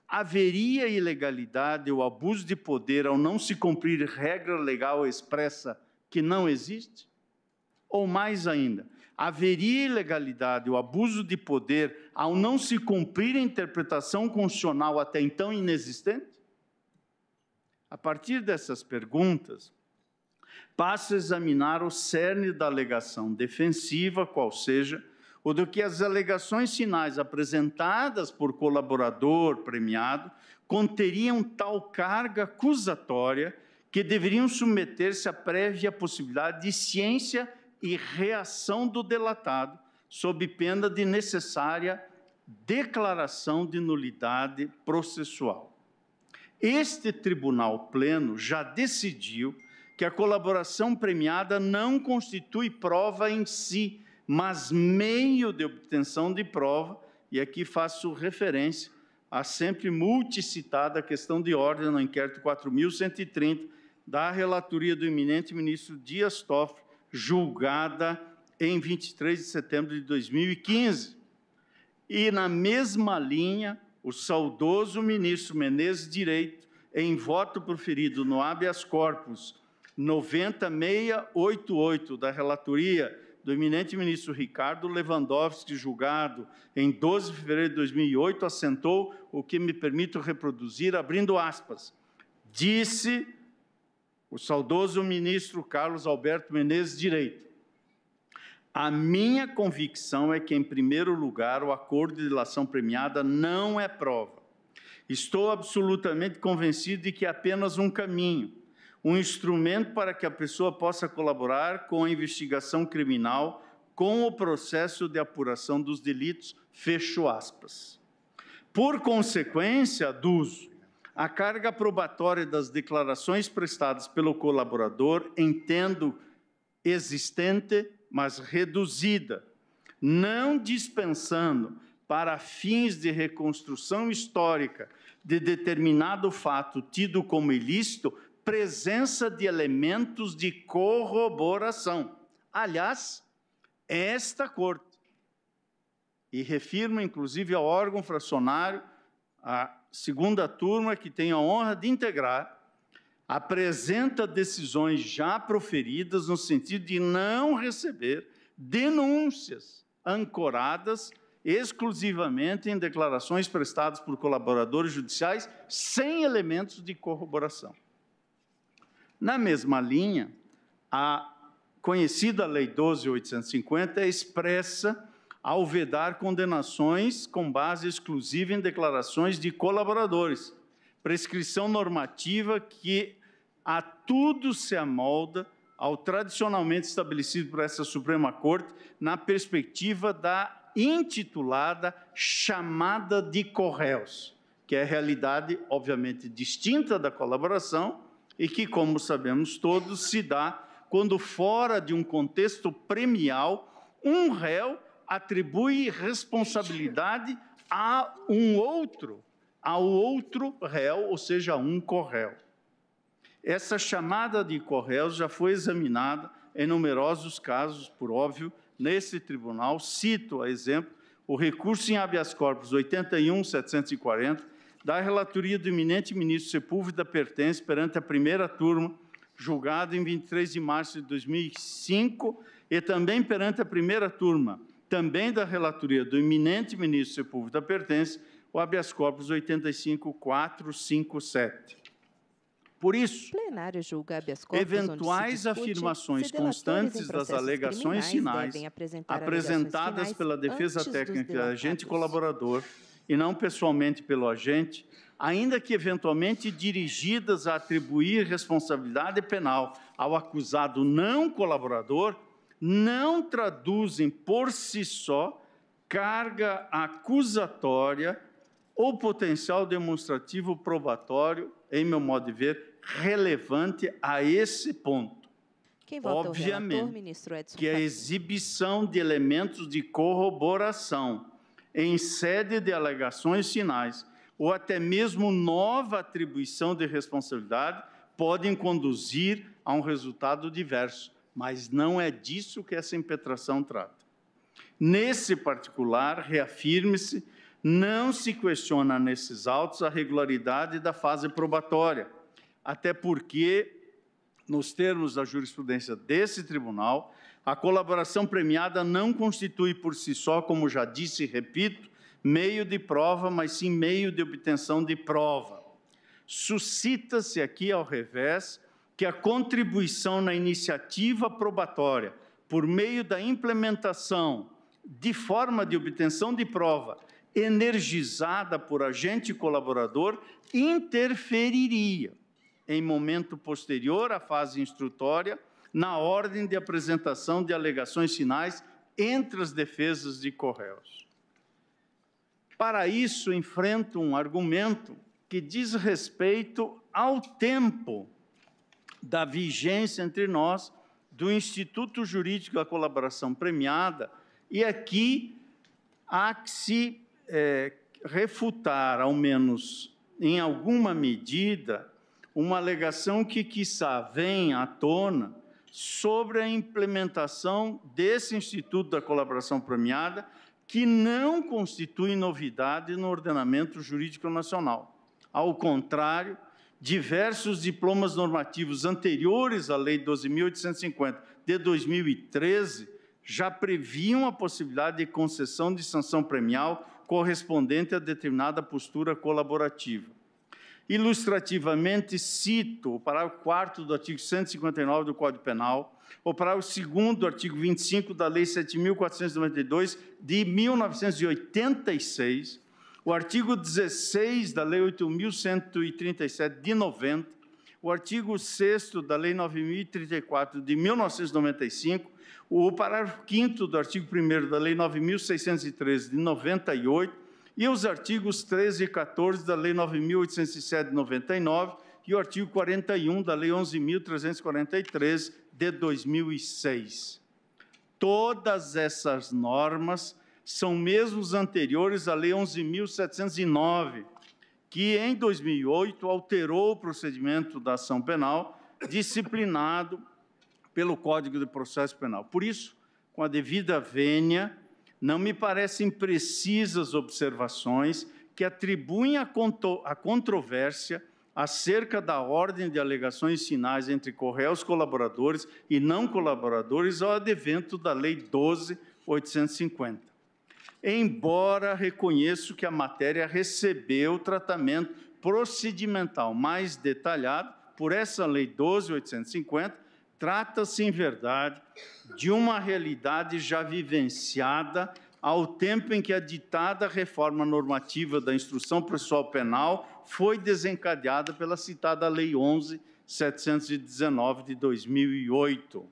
haveria ilegalidade ou abuso de poder ao não se cumprir regra legal expressa que não existe? Ou mais ainda, haveria ilegalidade ou abuso de poder ao não se cumprir a interpretação constitucional até então inexistente? A partir dessas perguntas, passa a examinar o cerne da alegação defensiva, qual seja, ou do que as alegações finais apresentadas por colaborador premiado conteriam tal carga acusatória que deveriam submeter-se à prévia possibilidade de ciência e reação do delatado, sob pena de necessária declaração de nulidade processual. Este tribunal pleno já decidiu que a colaboração premiada não constitui prova em si, mas meio de obtenção de prova, e aqui faço referência à sempre multicitada questão de ordem no inquérito 4130 da relatoria do eminente ministro Dias Toffoli, julgada em 23 de setembro de 2015. E na mesma linha, o saudoso ministro Menezes Direito, em voto proferido no habeas corpus 90688 da relatoria do eminente ministro Ricardo Lewandowski, julgado em 12 de fevereiro de 2008, assentou o que me permito reproduzir, abrindo aspas. Disse o saudoso ministro Carlos Alberto Menezes Direito. A minha convicção é que, em primeiro lugar, o acordo de delação premiada não é prova. Estou absolutamente convencido de que é apenas um caminho um instrumento para que a pessoa possa colaborar com a investigação criminal, com o processo de apuração dos delitos, fecho aspas. Por consequência do uso, a carga probatória das declarações prestadas pelo colaborador, entendo existente, mas reduzida, não dispensando para fins de reconstrução histórica de determinado fato tido como ilícito presença de elementos de corroboração. Aliás, esta corte, e refirmo inclusive ao órgão fracionário, a segunda turma que tenho a honra de integrar, apresenta decisões já proferidas no sentido de não receber denúncias ancoradas exclusivamente em declarações prestadas por colaboradores judiciais sem elementos de corroboração. Na mesma linha, a conhecida Lei 12.850 é expressa ao vedar condenações com base exclusiva em declarações de colaboradores, prescrição normativa que a tudo se amolda ao tradicionalmente estabelecido por essa Suprema Corte na perspectiva da intitulada chamada de correus, que é realidade obviamente distinta da colaboração, e que, como sabemos todos, se dá quando, fora de um contexto premial, um réu atribui responsabilidade a um outro, ao outro réu, ou seja, a um corréu. Essa chamada de corréus já foi examinada em numerosos casos, por óbvio, nesse tribunal. Cito a exemplo o recurso em habeas corpus 81.740, da relatoria do eminente ministro Sepúlveda pertence perante a primeira turma, julgado em 23 de março de 2005, e também perante a primeira turma, também da relatoria do eminente ministro Sepúlveda pertence, o habeas corpus 85457. Por isso, plenário julga habeas corpus eventuais discute, afirmações constantes das alegações finais apresentadas pela defesa técnica e agente colaborador e não pessoalmente pelo agente, ainda que eventualmente dirigidas a atribuir responsabilidade penal ao acusado não colaborador, não traduzem por si só carga acusatória ou potencial demonstrativo probatório, em meu modo de ver, relevante a esse ponto. Quem Obviamente, relator, ministro Edson que a exibição de elementos de corroboração em sede de alegações finais ou até mesmo nova atribuição de responsabilidade podem conduzir a um resultado diverso, mas não é disso que essa impetração trata. Nesse particular, reafirme-se, não se questiona nesses autos a regularidade da fase probatória, até porque, nos termos da jurisprudência desse tribunal, a colaboração premiada não constitui por si só, como já disse e repito, meio de prova, mas sim meio de obtenção de prova. Suscita-se aqui ao revés que a contribuição na iniciativa probatória, por meio da implementação de forma de obtenção de prova energizada por agente colaborador, interferiria em momento posterior à fase instrutória na ordem de apresentação de alegações finais entre as defesas de Correios. Para isso, enfrento um argumento que diz respeito ao tempo da vigência entre nós do Instituto Jurídico da Colaboração Premiada, e aqui há que se é, refutar, ao menos em alguma medida, uma alegação que, quiçá, vem à tona sobre a implementação desse Instituto da Colaboração Premiada, que não constitui novidade no ordenamento jurídico nacional. Ao contrário, diversos diplomas normativos anteriores à Lei 12.850 de 2013 já previam a possibilidade de concessão de sanção premial correspondente a determinada postura colaborativa. Ilustrativamente, cito o parágrafo 4 do artigo 159 do Código Penal, o parágrafo 2 do artigo 25 da Lei 7.492 de 1986, o artigo 16 da Lei 8.137 de 90, o artigo 6 da Lei 9.034 de 1995, o parágrafo 5 do artigo 1 da Lei 9.613 de 98, e os artigos 13 e 14 da Lei 9.807 de 99 e o artigo 41 da Lei 11.343 de 2006. Todas essas normas são mesmos anteriores à Lei 11.709, que em 2008 alterou o procedimento da ação penal disciplinado pelo Código de Processo Penal. Por isso, com a devida vênia, não me parecem precisas observações que atribuem a, a controvérsia acerca da ordem de alegações e sinais entre correios colaboradores e não colaboradores ao advento da Lei 12.850. Embora reconheço que a matéria recebeu tratamento procedimental mais detalhado por essa Lei 12.850, Trata-se, em verdade, de uma realidade já vivenciada ao tempo em que a ditada reforma normativa da instrução processual penal foi desencadeada pela citada Lei 11.719 de 2008.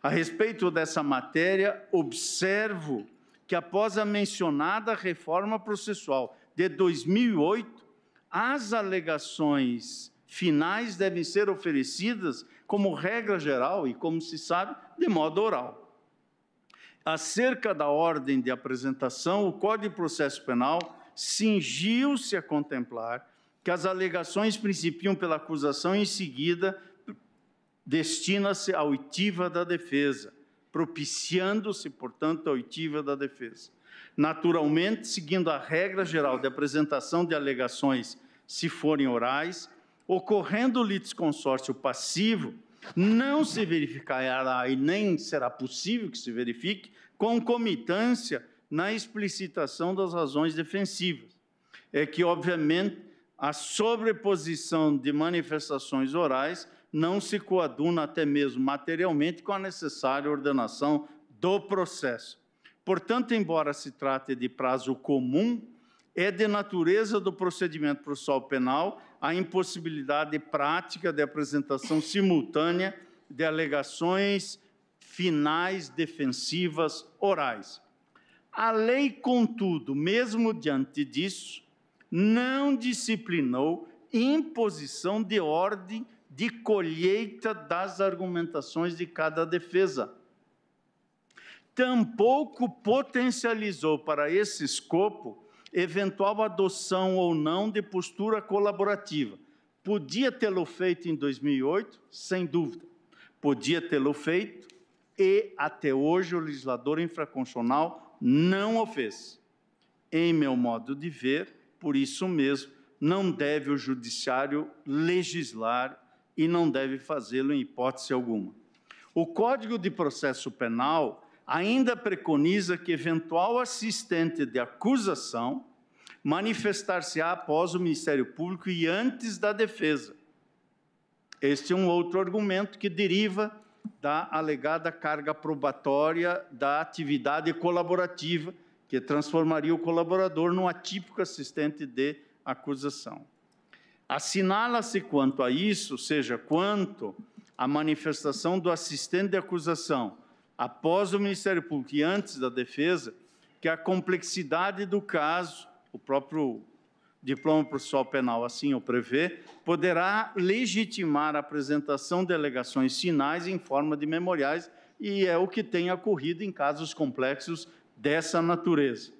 A respeito dessa matéria, observo que após a mencionada reforma processual de 2008, as alegações finais devem ser oferecidas como regra geral e como se sabe, de modo oral. Acerca da ordem de apresentação, o Código de Processo Penal cingiu-se a contemplar que as alegações principiam pela acusação e, em seguida, destina-se à oitiva da defesa, propiciando-se, portanto, a oitiva da defesa. Naturalmente, seguindo a regra geral de apresentação de alegações, se forem orais, ocorrendo litisconsórcio passivo, não se verificará e nem será possível que se verifique concomitância na explicitação das razões defensivas. É que, obviamente, a sobreposição de manifestações orais não se coaduna até mesmo materialmente com a necessária ordenação do processo. Portanto, embora se trate de prazo comum, é de natureza do procedimento processual penal a impossibilidade prática de apresentação simultânea de alegações finais defensivas orais. A lei, contudo, mesmo diante disso, não disciplinou imposição de ordem de colheita das argumentações de cada defesa. Tampouco potencializou para esse escopo eventual adoção ou não de postura colaborativa. Podia tê-lo feito em 2008, sem dúvida. Podia tê-lo feito e até hoje o legislador infraconstitucional não o fez. Em meu modo de ver, por isso mesmo, não deve o judiciário legislar e não deve fazê-lo em hipótese alguma. O Código de Processo Penal ainda preconiza que eventual assistente de acusação manifestar-se-á após o Ministério Público e antes da defesa. Este é um outro argumento que deriva da alegada carga probatória da atividade colaborativa, que transformaria o colaborador num atípico assistente de acusação. Assinala-se quanto a isso, ou seja, quanto à manifestação do assistente de acusação, após o Ministério Público e antes da defesa, que a complexidade do caso, o próprio diploma processual penal assim o prevê, poderá legitimar a apresentação de alegações sinais em forma de memoriais, e é o que tem ocorrido em casos complexos dessa natureza.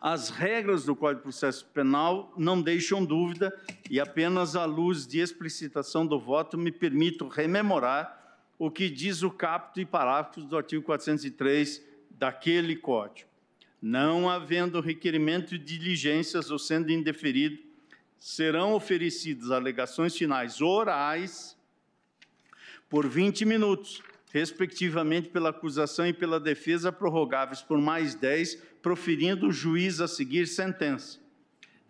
As regras do Código de Processo Penal não deixam dúvida e apenas à luz de explicitação do voto me permito rememorar o que diz o capto e parágrafos do artigo 403 daquele código. Não havendo requerimento de diligências ou sendo indeferido, serão oferecidas alegações finais orais por 20 minutos, respectivamente pela acusação e pela defesa, prorrogáveis por mais 10, proferindo o juiz a seguir sentença.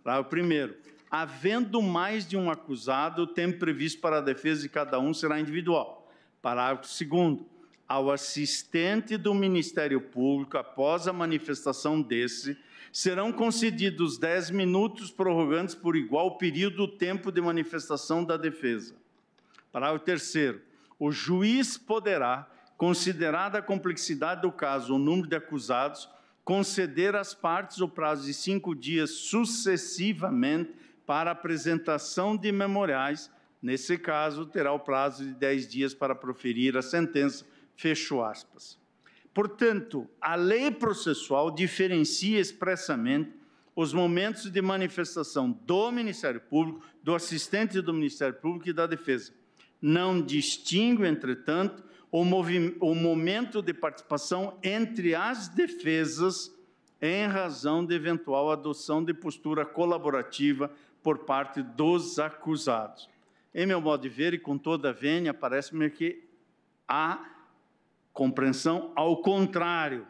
o primeiro. Havendo mais de um acusado, o tempo previsto para a defesa de cada um será individual. Parágrafo 2 ao assistente do Ministério Público, após a manifestação desse, serão concedidos 10 minutos prorrogantes por igual período o tempo de manifestação da defesa. Parágrafo 3 o juiz poderá, considerada a complexidade do caso ou o número de acusados, conceder às partes o prazo de cinco dias sucessivamente para apresentação de memoriais Nesse caso, terá o prazo de 10 dias para proferir a sentença. Fecho aspas. Portanto, a lei processual diferencia expressamente os momentos de manifestação do Ministério Público, do assistente do Ministério Público e da defesa. Não distingue, entretanto, o, o momento de participação entre as defesas em razão de eventual adoção de postura colaborativa por parte dos acusados. Em meu modo de ver, e com toda a vênia, parece-me que há compreensão ao contrário,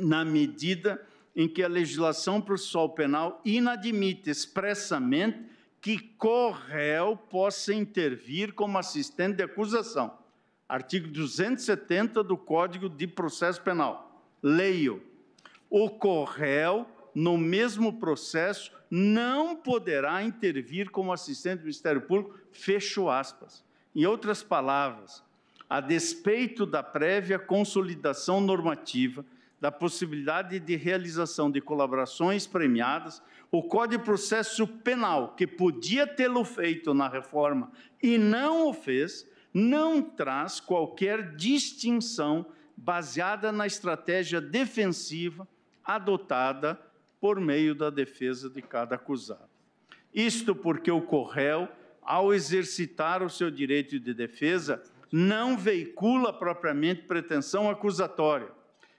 na medida em que a legislação processual penal inadmite expressamente que corréu possa intervir como assistente de acusação. Artigo 270 do Código de Processo Penal. Leio. O corréu no mesmo processo, não poderá intervir como assistente do Ministério Público, fecho aspas. Em outras palavras, a despeito da prévia consolidação normativa, da possibilidade de realização de colaborações premiadas, o Código de Processo Penal, que podia tê-lo feito na reforma e não o fez, não traz qualquer distinção baseada na estratégia defensiva adotada por meio da defesa de cada acusado. Isto porque o corréu, ao exercitar o seu direito de defesa, não veicula propriamente pretensão acusatória,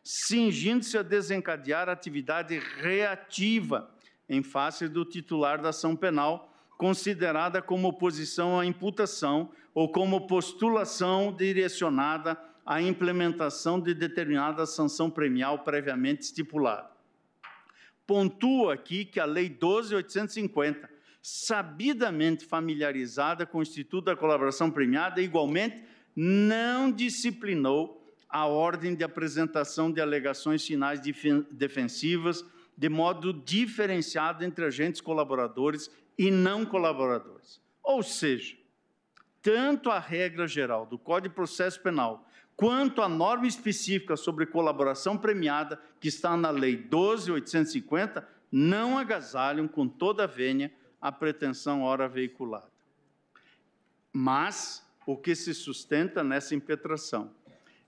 cingindo-se a desencadear atividade reativa em face do titular da ação penal, considerada como oposição à imputação ou como postulação direcionada à implementação de determinada sanção premial previamente estipulada pontua aqui que a Lei 12.850, sabidamente familiarizada com o Instituto da Colaboração Premiada, igualmente não disciplinou a ordem de apresentação de alegações finais defensivas de modo diferenciado entre agentes colaboradores e não colaboradores. Ou seja, tanto a regra geral do Código de Processo Penal quanto à norma específica sobre colaboração premiada que está na Lei 12.850, não agasalham com toda a vênia a pretensão ora veiculada. Mas o que se sustenta nessa impetração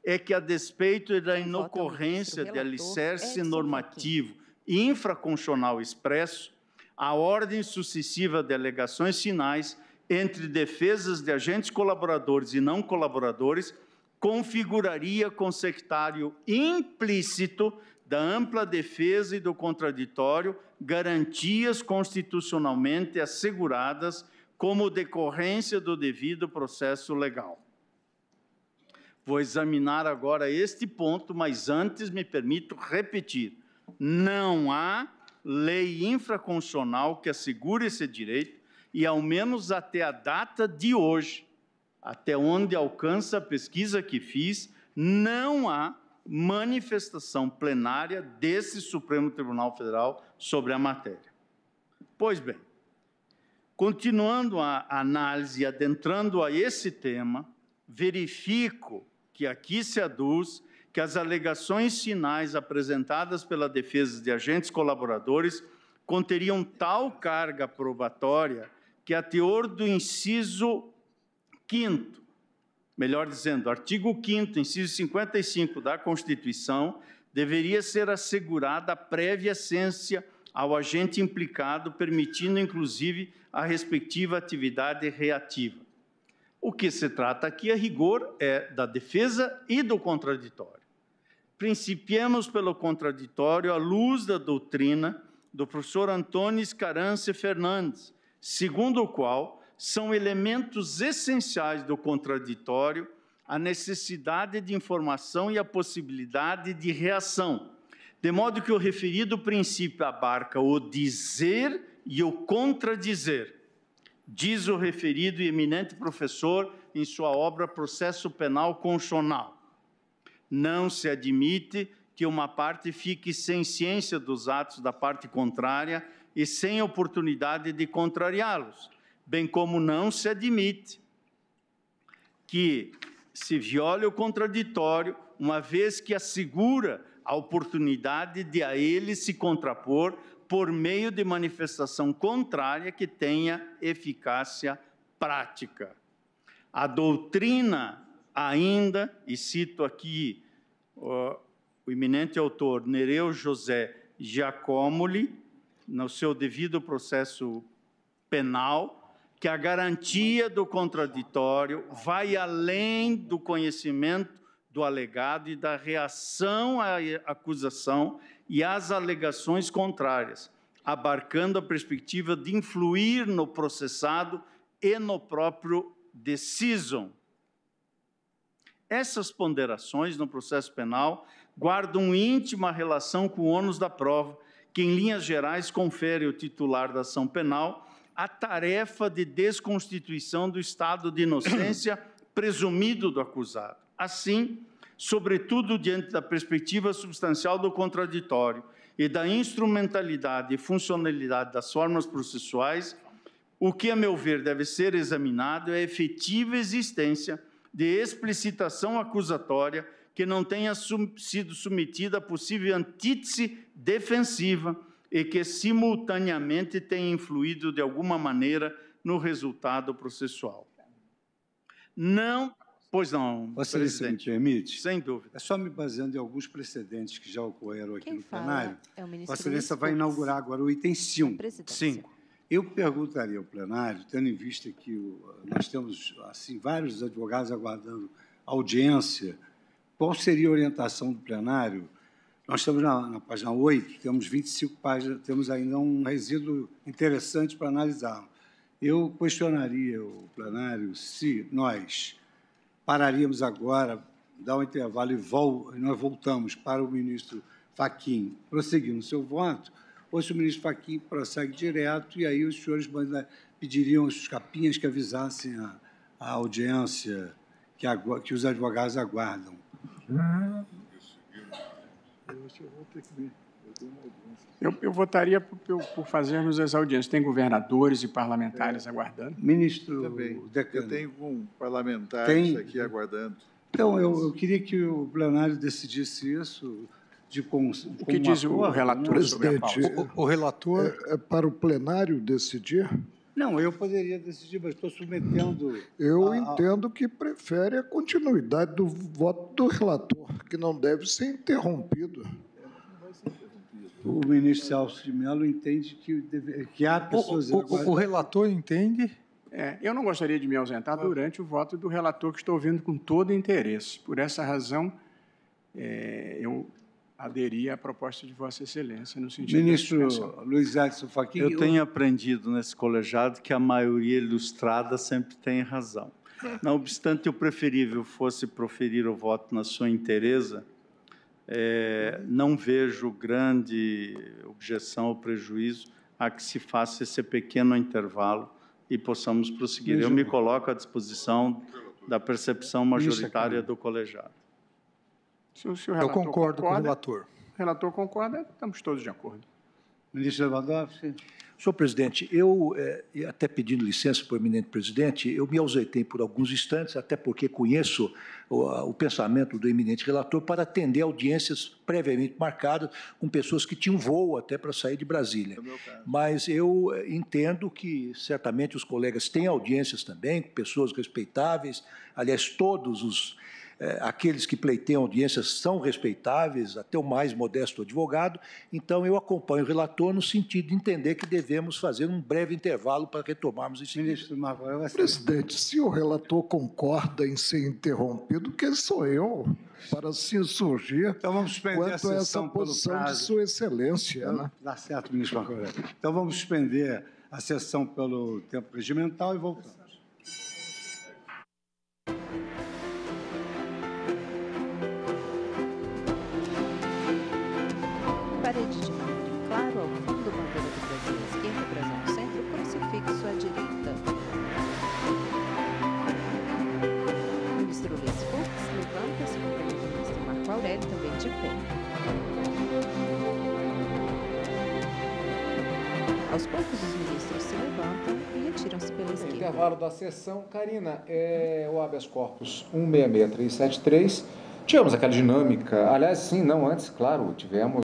é que, a despeito da inocorrência de alicerce normativo infraconstitucional expresso, a ordem sucessiva de alegações sinais entre defesas de agentes colaboradores e não colaboradores configuraria consectário implícito da ampla defesa e do contraditório, garantias constitucionalmente asseguradas como decorrência do devido processo legal. Vou examinar agora este ponto, mas antes me permito repetir: não há lei infraconstitucional que assegure esse direito, e ao menos até a data de hoje, até onde alcança a pesquisa que fiz, não há manifestação plenária desse Supremo Tribunal Federal sobre a matéria. Pois bem, continuando a análise, adentrando a esse tema, verifico que aqui se aduz que as alegações finais apresentadas pela defesa de agentes colaboradores conteriam tal carga probatória que, a teor do inciso quinto, melhor dizendo, artigo 5 inciso 55 da Constituição, deveria ser assegurada a prévia essência ao agente implicado, permitindo inclusive a respectiva atividade reativa. O que se trata aqui, a rigor, é da defesa e do contraditório. Principiemos pelo contraditório à luz da doutrina do professor Antônio Escarance Fernandes, segundo o qual são elementos essenciais do contraditório, a necessidade de informação e a possibilidade de reação. De modo que o referido princípio abarca o dizer e o contradizer, diz o referido e eminente professor em sua obra Processo Penal Constitucional. Não se admite que uma parte fique sem ciência dos atos da parte contrária e sem oportunidade de contrariá-los bem como não se admite que se viole o contraditório, uma vez que assegura a oportunidade de a ele se contrapor por meio de manifestação contrária que tenha eficácia prática. A doutrina ainda, e cito aqui o eminente autor Nereu José Giacomoli, no seu devido processo penal, que a garantia do contraditório vai além do conhecimento do alegado e da reação à acusação e às alegações contrárias, abarcando a perspectiva de influir no processado e no próprio decisum. Essas ponderações no processo penal guardam íntima relação com o ônus da prova, que, em linhas gerais, confere ao titular da ação penal a tarefa de desconstituição do estado de inocência presumido do acusado. Assim, sobretudo diante da perspectiva substancial do contraditório e da instrumentalidade e funcionalidade das formas processuais, o que, a meu ver, deve ser examinado é a efetiva existência de explicitação acusatória que não tenha sido submetida a possível antítese defensiva e que simultaneamente têm influído de alguma maneira no resultado processual. Não, pois não, Você presidente. Se me permite? Sem dúvida. É só me baseando em alguns precedentes que já ocorreram aqui Quem no plenário. É o ministro Vossa Excelência vai inaugurar agora o item 5. Cinco. Eu perguntaria ao plenário, tendo em vista que nós temos assim vários advogados aguardando audiência, qual seria a orientação do plenário nós estamos na, na página 8, temos 25 páginas, temos ainda um resíduo interessante para analisar. Eu questionaria o plenário se nós pararíamos agora, dar um intervalo e vol nós voltamos para o ministro Faquim prosseguir no seu voto, ou se o ministro Faquim prossegue direto e aí os senhores pediriam os capinhas que avisassem a, a audiência que, que os advogados aguardam. Hum. Eu eu votaria por, por, fazermos as audiências. Tem governadores e parlamentares é. aguardando? Ministro, Também. eu tenho um parlamentar Tem. aqui aguardando. Então, eu, eu, queria que o plenário decidisse isso de com, O que diz o né? relator sobre a O, o relator... É, é para o plenário decidir? Não, eu poderia decidir, mas estou submetendo. Eu a... entendo que prefere a continuidade do voto do relator, que não deve ser interrompido. O ministro Celso de Mello entende que, deve, que há pessoas. O, o, agora... o relator entende? É, eu não gostaria de me ausentar durante o voto do relator, que estou ouvindo com todo interesse. Por essa razão, é, eu aderir à proposta de Vossa Excelência no sentido Ministro Luiz Adson Fachin. Eu tenho aprendido nesse colegiado que a maioria ilustrada sempre tem razão. Não obstante o preferível fosse proferir o voto na sua inteireza, é, não vejo grande objeção ou prejuízo a que se faça esse pequeno intervalo e possamos prosseguir. Eu me coloco à disposição da percepção majoritária do colegiado. Se o, relator Eu concordo concorda, com o relator. O relator concorda, estamos todos de acordo. Ministro Lewandowski. Senhor presidente, eu, eh, até pedindo licença para o eminente presidente, eu me ausentei por alguns instantes, até porque conheço o, a, o, pensamento do eminente relator para atender audiências previamente marcadas com pessoas que tinham voo até para sair de Brasília. É Mas eu eh, entendo que certamente os colegas têm audiências também, com pessoas respeitáveis, aliás, todos os é, aqueles que pleiteiam audiências são respeitáveis, até o mais modesto advogado, então eu acompanho o relator no sentido de entender que devemos fazer um breve intervalo para retomarmos esse Ministro ser... Presidente, se o relator concorda em ser interrompido, quem sou eu para se insurgir então vamos suspender quanto a, a essa posição de Sua Excelência? Então, né? Dá certo, ministro Marco Então vamos suspender a sessão pelo tempo regimental e voltar. Esquerda. Intervalo da sessão. Karina, é, o habeas corpus 166373. Tivemos aquela dinâmica. Aliás, sim, não, antes, claro, tivemos